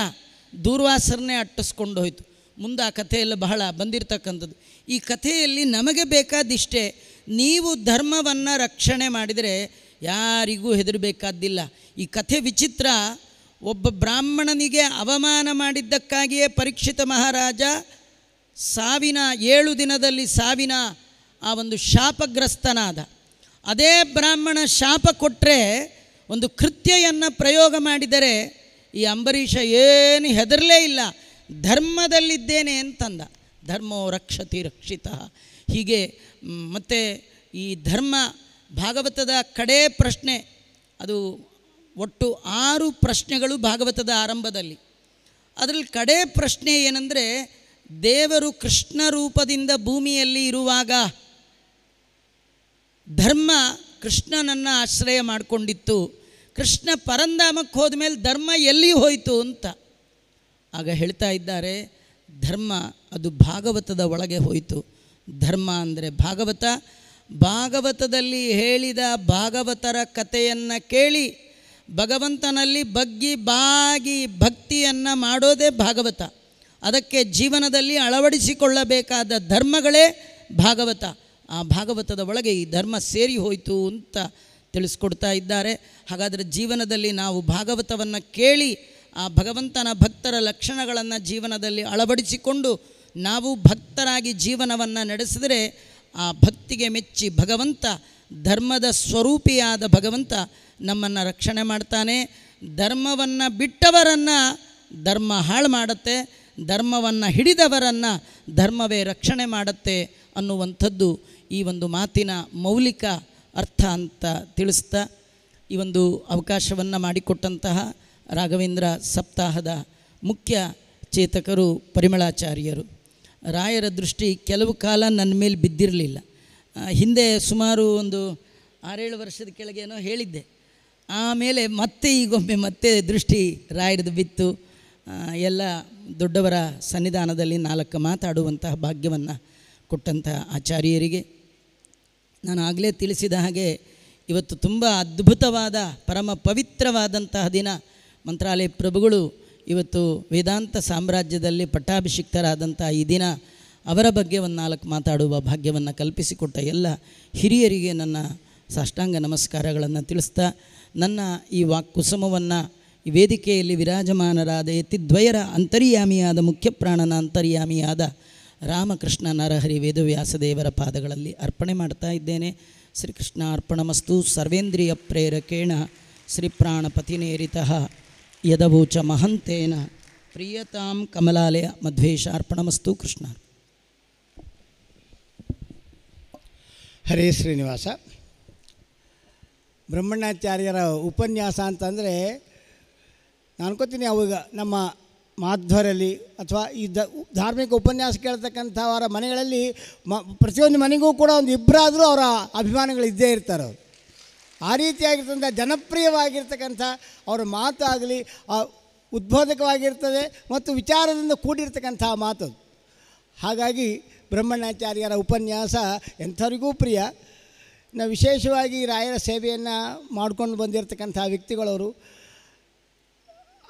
ದೂರ್ವಾಸರನ್ನೇ ಅಟ್ಟಿಸ್ಕೊಂಡು ಹೋಯಿತು ಮುಂದೆ ಆ ಕಥೆಯಲ್ಲಿ ಬಹಳ ಬಂದಿರತಕ್ಕಂಥದ್ದು ಈ ಕಥೆಯಲ್ಲಿ ನಮಗೆ ಬೇಕಾದಿಷ್ಟೇ ನೀವು ಧರ್ಮವನ್ನು ರಕ್ಷಣೆ ಮಾಡಿದರೆ ಯಾರಿಗೂ ಹೆದರಬೇಕಾದ್ದಿಲ್ಲ ಈ ಕಥೆ ವಿಚಿತ್ರ ಒಬ್ಬ ಬ್ರಾಹ್ಮಣನಿಗೆ ಅವಮಾನ ಮಾಡಿದ್ದಕ್ಕಾಗಿಯೇ ಪರೀಕ್ಷಿತ ಮಹಾರಾಜ ಸಾವಿನ ಏಳು ದಿನದಲ್ಲಿ ಸಾವಿನ ಆ ಒಂದು ಶಾಪಗ್ರಸ್ತನಾದ ಅದೇ ಬ್ರಾಹ್ಮಣ ಶಾಪ ಕೊಟ್ಟರೆ ಒಂದು ಕೃತ್ಯೆಯನ್ನು ಪ್ರಯೋಗ ಮಾಡಿದರೆ ಈ ಅಂಬರೀಷ ಏನು ಹೆದರಲೇ ಇಲ್ಲ ಧರ್ಮದಲ್ಲಿದ್ದೇನೆ ಅಂತಂದ ಧರ್ಮೋ ರಕ್ಷತಿ ರಕ್ಷಿತ ಹೀಗೆ ಮತ್ತು ಈ ಧರ್ಮ ಭಾಗವತದ ಕಡೇ ಪ್ರಶ್ನೆ ಅದು ಒಟ್ಟು ಆರು ಪ್ರಶ್ನೆಗಳು ಭಾಗವತದ ಆರಂಭದಲ್ಲಿ ಅದರಲ್ಲಿ ಕಡೆ ಪ್ರಶ್ನೆ ಏನಂದರೆ ದೇವರು ಕೃಷ್ಣ ರೂಪದಿಂದ ಭೂಮಿಯಲ್ಲಿ ಇರುವಾಗ ಧರ್ಮ ಕೃಷ್ಣನನ್ನು ಆಶ್ರಯ ಮಾಡಿಕೊಂಡಿತ್ತು ಕೃಷ್ಣ ಪರಂಧಾಮಕ್ಕೆ ಹೋದ ಮೇಲೆ ಧರ್ಮ ಎಲ್ಲಿ ಹೋಯಿತು ಅಂತ ಆಗ ಹೇಳ್ತಾ ಇದ್ದಾರೆ ಧರ್ಮ ಅದು ಭಾಗವತದ ಒಳಗೆ ಹೋಯಿತು ಧರ್ಮ ಅಂದರೆ ಭಾಗವತ ಭಾಗವತದಲ್ಲಿ ಹೇಳಿದ ಭಾಗವತರ ಕಥೆಯನ್ನು ಕೇಳಿ ಭಗವಂತನಲ್ಲಿ ಬಗ್ಗಿ ಬಾಗಿ ಭಕ್ತಿಯನ್ನು ಮಾಡೋದೇ ಭಾಗವತ ಅದಕ್ಕೆ ಜೀವನದಲ್ಲಿ ಅಳವಡಿಸಿಕೊಳ್ಳಬೇಕಾದ ಧರ್ಮಗಳೇ ಭಾಗವತ ಆ ಭಾಗವತದ ಒಳಗೆ ಈ ಧರ್ಮ ಸೇರಿ ಹೋಯಿತು ಅಂತ ತಿಳಿಸ್ಕೊಡ್ತಾ ಇದ್ದಾರೆ ಹಾಗಾದರೆ ಜೀವನದಲ್ಲಿ ನಾವು ಭಾಗವತವನ್ನು ಕೇಳಿ ಆ ಭಗವಂತನ ಭಕ್ತರ ಲಕ್ಷಣಗಳನ್ನು ಜೀವನದಲ್ಲಿ ಅಳವಡಿಸಿಕೊಂಡು ನಾವು ಭಕ್ತರಾಗಿ ಜೀವನವನ್ನು ನಡೆಸಿದರೆ ಆ ಭಕ್ತಿಗೆ ಮೆಚ್ಚಿ ಭಗವಂತ ಧರ್ಮದ ಸ್ವರೂಪಿಯಾದ ಭಗವಂತ ನಮ್ಮನ್ನು ರಕ್ಷಣೆ ಮಾಡ್ತಾನೆ ಧರ್ಮವನ್ನು ಬಿಟ್ಟವರನ್ನು ಧರ್ಮ ಹಾಳು ಮಾಡುತ್ತೆ ಧರ್ಮವನ್ನು ಹಿಡಿದವರನ್ನು ಧರ್ಮವೇ ರಕ್ಷಣೆ ಮಾಡುತ್ತೆ ಅನ್ನುವಂಥದ್ದು ಈ ಒಂದು ಮಾತಿನ ಮೌಲಿಕ ಅರ್ಥ ಅಂತ ತಿಳಿಸ್ತಾ ಈ ಒಂದು ಅವಕಾಶವನ್ನು ಮಾಡಿಕೊಟ್ಟಂತಹ ರಾಘವೇಂದ್ರ ಸಪ್ತಾಹದ ಮುಖ್ಯ ಚೇತಕರು ಪರಿಮಳಾಚಾರ್ಯರು ರಾಯರ ದೃಷ್ಟಿ ಕೆಲವು ಕಾಲ ನನ್ನ ಮೇಲೆ ಬಿದ್ದಿರಲಿಲ್ಲ ಹಿಂದೆ ಸುಮಾರು ಒಂದು ಆರೇಳು ವರ್ಷದ ಕೆಳಗೇನೋ ಹೇಳಿದ್ದೆ ಆಮೇಲೆ ಮತ್ತೆ ಈಗೊಮ್ಮೆ ಮತ್ತೆ ದೃಷ್ಟಿ ರಾಯರದು ಬಿತ್ತು ಎಲ್ಲ ದೊಡ್ಡವರ ಸನ್ನಿಧಾನದಲ್ಲಿ ನಾಲ್ಕು ಮಾತಾಡುವಂತಹ ಭಾಗ್ಯವನ್ನು ಕೊಟ್ಟಂತಹ ಆಚಾರ್ಯರಿಗೆ ನಾನು ಆಗಲೇ ತಿಳಿಸಿದ ಹಾಗೆ ಇವತ್ತು ತುಂಬ ಅದ್ಭುತವಾದ ಪರಮ ಪವಿತ್ರವಾದಂತಹ ದಿನ ಮಂತ್ರಾಲಯ ಪ್ರಭುಗಳು ಇವತ್ತು ವೇದಾಂತ ಸಾಮ್ರಾಜ್ಯದಲ್ಲಿ ಪಟ್ಟಾಭಿಷಿಕ್ತರಾದಂಥ ಈ ದಿನ ಅವರ ಬಗ್ಗೆ ಒಂದು ನಾಲ್ಕು ಮಾತಾಡುವ ಭಾಗ್ಯವನ್ನು ಕಲ್ಪಿಸಿಕೊಟ್ಟ ಎಲ್ಲ ಹಿರಿಯರಿಗೆ ನನ್ನ ಸಾಷ್ಟಾಂಗ ನಮಸ್ಕಾರಗಳನ್ನು ತಿಳಿಸ್ತಾ ನನ್ನ ಈ ವಾಕ್ಕುಸುಮವನ್ನು ವೇದಿಕೆಯಲ್ಲಿ ವಿರಾಜಮಾನರಾದ ದ್ವಯರ ಅಂತರ್ಯಾಮಿಯಾದ ಮುಖ್ಯ ಪ್ರಾಣನ ಅಂತರ್ಯಾಮಿಯಾದ ರಾಮಕೃಷ್ಣ ನರಹರಿ ವೇದವ್ಯಾಸದೇವರ ಪಾದಗಳಲ್ಲಿ ಅರ್ಪಣೆ ಮಾಡ್ತಾ ಇದ್ದೇನೆ ಶ್ರೀಕೃಷ್ಣ ಅರ್ಪಣಮಸ್ತು ಸರ್ವೇಂದ್ರಿಯ ಪ್ರೇರಕೇಣ ಶ್ರೀಪ್ರಾಣಪತಿನೇರಿತ ಯದಭೂಚ ಮಹಂತೇನ ಪ್ರಿಯತಾಂ ಕಮಲಾಲಯ ಮಧ್ವೇಶಾರ್ಪಣಮಸ್ತು ಕೃಷ್ಣ ಹರೇ ಶ್ರೀನಿವಾಸ ಬ್ರಹ್ಮಣ್ಯಾಚಾರ್ಯರ ಉಪನ್ಯಾಸ ಅಂತಂದರೆ ನಾನು ಅನ್ಕೋತೀನಿ ಅವಾಗ ನಮ್ಮ ಮಾಧ್ವರಲ್ಲಿ ಅಥವಾ ಈ ದ ಧಾರ್ಮಿಕ ಉಪನ್ಯಾಸ ಕೇಳ್ತಕ್ಕಂಥವರ ಮನೆಗಳಲ್ಲಿ ಮ ಪ್ರತಿಯೊಂದು ಮನೆಗೂ ಕೂಡ ಒಂದು ಇಬ್ಬರಾದರೂ ಅವರ ಅಭಿಮಾನಿಗಳು ಇದ್ದೇ ಇರ್ತಾರೆ ಅವರು ಆ ರೀತಿಯಾಗಿರ್ತಕ್ಕಂಥ ಜನಪ್ರಿಯವಾಗಿರ್ತಕ್ಕಂಥ ಅವರ ಮಾತಾಗಲಿ ಉದ್ಬೋಧಕವಾಗಿರ್ತದೆ ಮತ್ತು ವಿಚಾರದಿಂದ ಕೂಡಿರ್ತಕ್ಕಂಥ ಮಾತು ಹಾಗಾಗಿ ಬ್ರಹ್ಮಣಾಚಾರ್ಯರ ಉಪನ್ಯಾಸ ಎಂಥವ್ರಿಗೂ ಪ್ರಿಯ ನಾವು ವಿಶೇಷವಾಗಿ ರಾಯರ ಸೇವೆಯನ್ನು ಮಾಡ್ಕೊಂಡು ಬಂದಿರತಕ್ಕಂಥ ವ್ಯಕ್ತಿಗಳವರು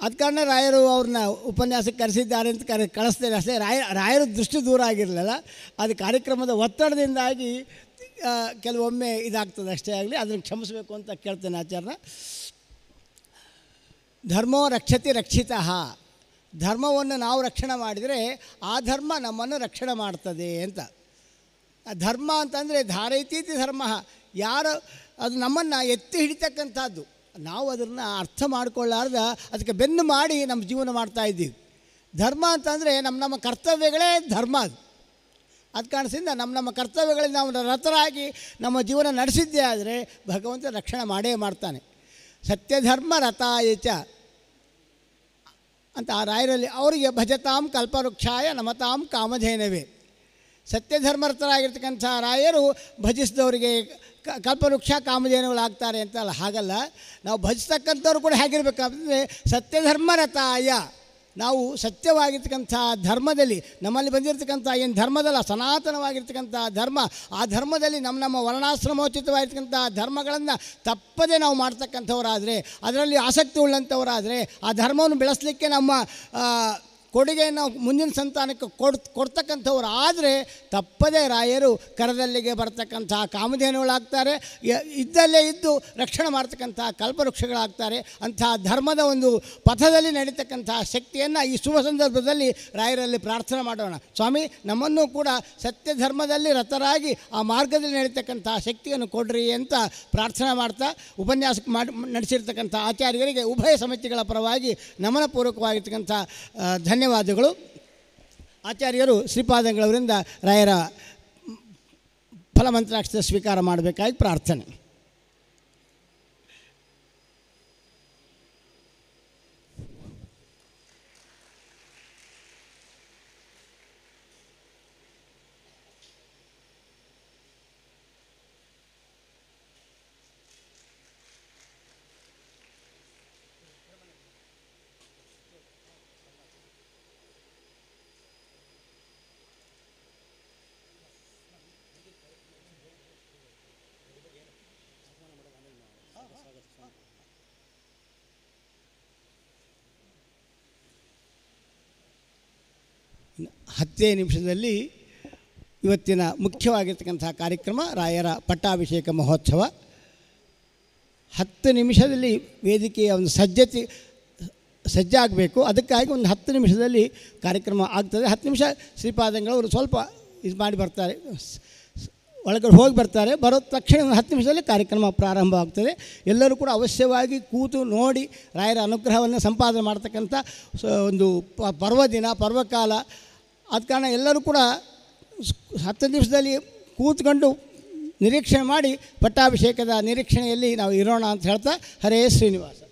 ಅದ ಕಾರಣ ರಾಯರು ಅವ್ರನ್ನ ಉಪನ್ಯಾಸಕ್ಕೆ ಕರೆಸಿದ್ದಾರೆ ಅಂತ ಕರೆ ಕಳಿಸ್ತೇನೆ ಅಷ್ಟೇ ರಾಯ ರಾಯರ ದೃಷ್ಟಿ ದೂರ ಆಗಿರಲಿಲ್ಲ ಅದು ಕಾರ್ಯಕ್ರಮದ ಒತ್ತಡದಿಂದಾಗಿ ಕೆಲವೊಮ್ಮೆ ಇದಾಗ್ತದೆ ಅಷ್ಟೇ ಆಗಲಿ ಅದನ್ನು ಕ್ಷಮಿಸಬೇಕು ಅಂತ ಕೇಳ್ತೇನೆ ಆಚಾರ್ಯ ಧರ್ಮೋ ರಕ್ಷತಿ ರಕ್ಷಿತ ಧರ್ಮವನ್ನು ನಾವು ರಕ್ಷಣೆ ಮಾಡಿದರೆ ಆ ಧರ್ಮ ನಮ್ಮನ್ನು ರಕ್ಷಣೆ ಮಾಡ್ತದೆ ಅಂತ ಧರ್ಮ ಅಂತಂದರೆ ಧಾರೈತೀತಿ ಧರ್ಮ ಯಾರು ಅದು ನಮ್ಮನ್ನು ಎತ್ತಿ ಹಿಡಿತಕ್ಕಂಥದ್ದು ನಾವು ಅದನ್ನು ಅರ್ಥ ಮಾಡಿಕೊಳ್ಳಾರ್ದ ಅದಕ್ಕೆ ಬೆನ್ನು ಮಾಡಿ ನಮ್ಮ ಜೀವನ ಮಾಡ್ತಾ ಇದ್ದೀವಿ ಧರ್ಮ ಅಂತಂದರೆ ನಮ್ಮ ನಮ್ಮ ಕರ್ತವ್ಯಗಳೇ ಧರ್ಮ ಅದು ಅದು ಕಾಣಿಸಿಂದ ನಮ್ಮ ನಮ್ಮ ಕರ್ತವ್ಯಗಳಿಂದ ನಾವು ರಥರಾಗಿ ನಮ್ಮ ಜೀವನ ನಡೆಸಿದ್ದೇ ಆದರೆ ಭಗವಂತ ರಕ್ಷಣೆ ಮಾಡೇ ಮಾಡ್ತಾನೆ ಸತ್ಯಧರ್ಮ ರಥಾಯಚ ಅಂತ ಆ ರಾಯರಲ್ಲಿ ಅವರಿಗೆ ಭಜತಾಂ ಕಲ್ಪವೃಕ್ಷಾಯ ನಮತಾಂ ಕಾಮಧೇನವೇ ಸತ್ಯಧರ್ಮರ್ಥರಾಗಿರ್ತಕ್ಕಂಥ ರಾಯರು ಭಜಿಸಿದವರಿಗೆ ಕಲ್ಪವೃಕ್ಷ ಕಾಮಧೇನುಗಳಾಗ್ತಾರೆ ಅಂತಲ್ಲ ಹಾಗಲ್ಲ ನಾವು ಭಜಿಸ್ತಕ್ಕಂಥವ್ರು ಕೂಡ ಹೇಗಿರಬೇಕಂತಂದರೆ ಸತ್ಯಧರ್ಮರತಾಯ ನಾವು ಸತ್ಯವಾಗಿರ್ತಕ್ಕಂಥ ಧರ್ಮದಲ್ಲಿ ನಮ್ಮಲ್ಲಿ ಬಂದಿರತಕ್ಕಂಥ ಏನು ಧರ್ಮದಲ್ಲ ಸನಾತನವಾಗಿರ್ತಕ್ಕಂಥ ಧರ್ಮ ಆ ಧರ್ಮದಲ್ಲಿ ನಮ್ಮ ನಮ್ಮ ವರ್ಣಾಶ್ರಮೋಚಿತವಾಗಿರ್ತಕ್ಕಂಥ ಧರ್ಮಗಳನ್ನು ತಪ್ಪದೇ ನಾವು ಮಾಡ್ತಕ್ಕಂಥವರಾದರೆ ಅದರಲ್ಲಿ ಆಸಕ್ತಿ ಉಳ್ಳಂಥವರಾದರೆ ಆ ಧರ್ಮವನ್ನು ಬೆಳೆಸಲಿಕ್ಕೆ ನಮ್ಮ ಕೊಡುಗೆಯನ್ನು ಮುಂದಿನ ಸಂತಾನಕ್ಕೆ ಕೊಡ್ ಕೊಡ್ತಕ್ಕಂಥವ್ರು ಆದರೆ ತಪ್ಪದೇ ರಾಯರು ಕರದಲ್ಲಿಗೆ ಬರ್ತಕ್ಕಂತಹ ಕಾಮಧೇನುಗಳಾಗ್ತಾರೆ ಇದ್ದಲ್ಲೇ ಇದ್ದು ರಕ್ಷಣೆ ಮಾಡ್ತಕ್ಕಂತಹ ಕಲ್ಪವೃಕ್ಷಗಳಾಗ್ತಾರೆ ಅಂತಹ ಧರ್ಮದ ಒಂದು ಪಥದಲ್ಲಿ ನಡೀತಕ್ಕಂತಹ ಶಕ್ತಿಯನ್ನು ಈ ಶುಭ ಸಂದರ್ಭದಲ್ಲಿ ರಾಯರಲ್ಲಿ ಪ್ರಾರ್ಥನೆ ಮಾಡೋಣ ಸ್ವಾಮಿ ನಮ್ಮನ್ನು ಕೂಡ ಸತ್ಯ ಧರ್ಮದಲ್ಲಿ ರಥರಾಗಿ ಆ ಮಾರ್ಗದಲ್ಲಿ ನಡೀತಕ್ಕಂತಹ ಶಕ್ತಿಯನ್ನು ಕೊಡ್ರಿ ಅಂತ ಪ್ರಾರ್ಥನೆ ಮಾಡ್ತಾ ಉಪನ್ಯಾಸ ಮಾಡಿ ನಡೆಸಿರ್ತಕ್ಕಂಥ ಆಚಾರ್ಯರಿಗೆ ಉಭಯ ಸಮಿತಿಗಳ ಪರವಾಗಿ ನಮನಪೂರ್ವಕವಾಗಿರ್ತಕ್ಕಂಥ ಧನ್ಯ ಧನ್ಯವಾದಗಳು ಆಚಾರ್ಯರು ಶ್ರೀಪಾದಂಗಳವರಿಂದ ರಾಯರ ಫಲಮಂತ್ರಾಕ್ಷರ ಸ್ವೀಕಾರ ಮಾಡಬೇಕಾಗಿ ಪ್ರಾರ್ಥನೆ ಹತ್ತೇ ನಿಮಿಷದಲ್ಲಿ ಇವತ್ತಿನ ಮುಖ್ಯವಾಗಿರ್ತಕ್ಕಂಥ ಕಾರ್ಯಕ್ರಮ ರಾಯರ ಪಟ್ಟಾಭಿಷೇಕ ಮಹೋತ್ಸವ ಹತ್ತು ನಿಮಿಷದಲ್ಲಿ ವೇದಿಕೆಯ ಒಂದು ಸಜ್ಜತೆ ಸಜ್ಜಾಗಬೇಕು ಅದಕ್ಕಾಗಿ ಒಂದು ಹತ್ತು ನಿಮಿಷದಲ್ಲಿ ಕಾರ್ಯಕ್ರಮ ಆಗ್ತದೆ ಹತ್ತು ನಿಮಿಷ ಶ್ರೀಪಾದಂಗಳವರು ಸ್ವಲ್ಪ ಇದು ಮಾಡಿ ಬರ್ತಾರೆ ಒಳಗಡೆ ಹೋಗಿ ಬರ್ತಾರೆ ಬರೋ ತಕ್ಷಣ ಒಂದು ಹತ್ತು ನಿಮಿಷದಲ್ಲಿ ಕಾರ್ಯಕ್ರಮ ಪ್ರಾರಂಭ ಆಗ್ತದೆ ಎಲ್ಲರೂ ಕೂಡ ಅವಶ್ಯವಾಗಿ ಕೂತು ನೋಡಿ ರಾಯರ ಅನುಗ್ರಹವನ್ನು ಸಂಪಾದನೆ ಮಾಡ್ತಕ್ಕಂಥ ಒಂದು ಪರ್ವದಿನ ಪರ್ವಕಾಲ ಆದ ಕಾರಣ ಎಲ್ಲರೂ ಕೂಡ ಹತ್ತು ದಿವಸದಲ್ಲಿ ಕೂತ್ಕೊಂಡು ನಿರೀಕ್ಷಣೆ ಮಾಡಿ ಪಟ್ಟಾಭಿಷೇಕದ ನಿರೀಕ್ಷಣೆಯಲ್ಲಿ ನಾವು ಇರೋಣ ಅಂತ ಹೇಳ್ತಾ ಹರೇ ಶ್ರೀನಿವಾಸ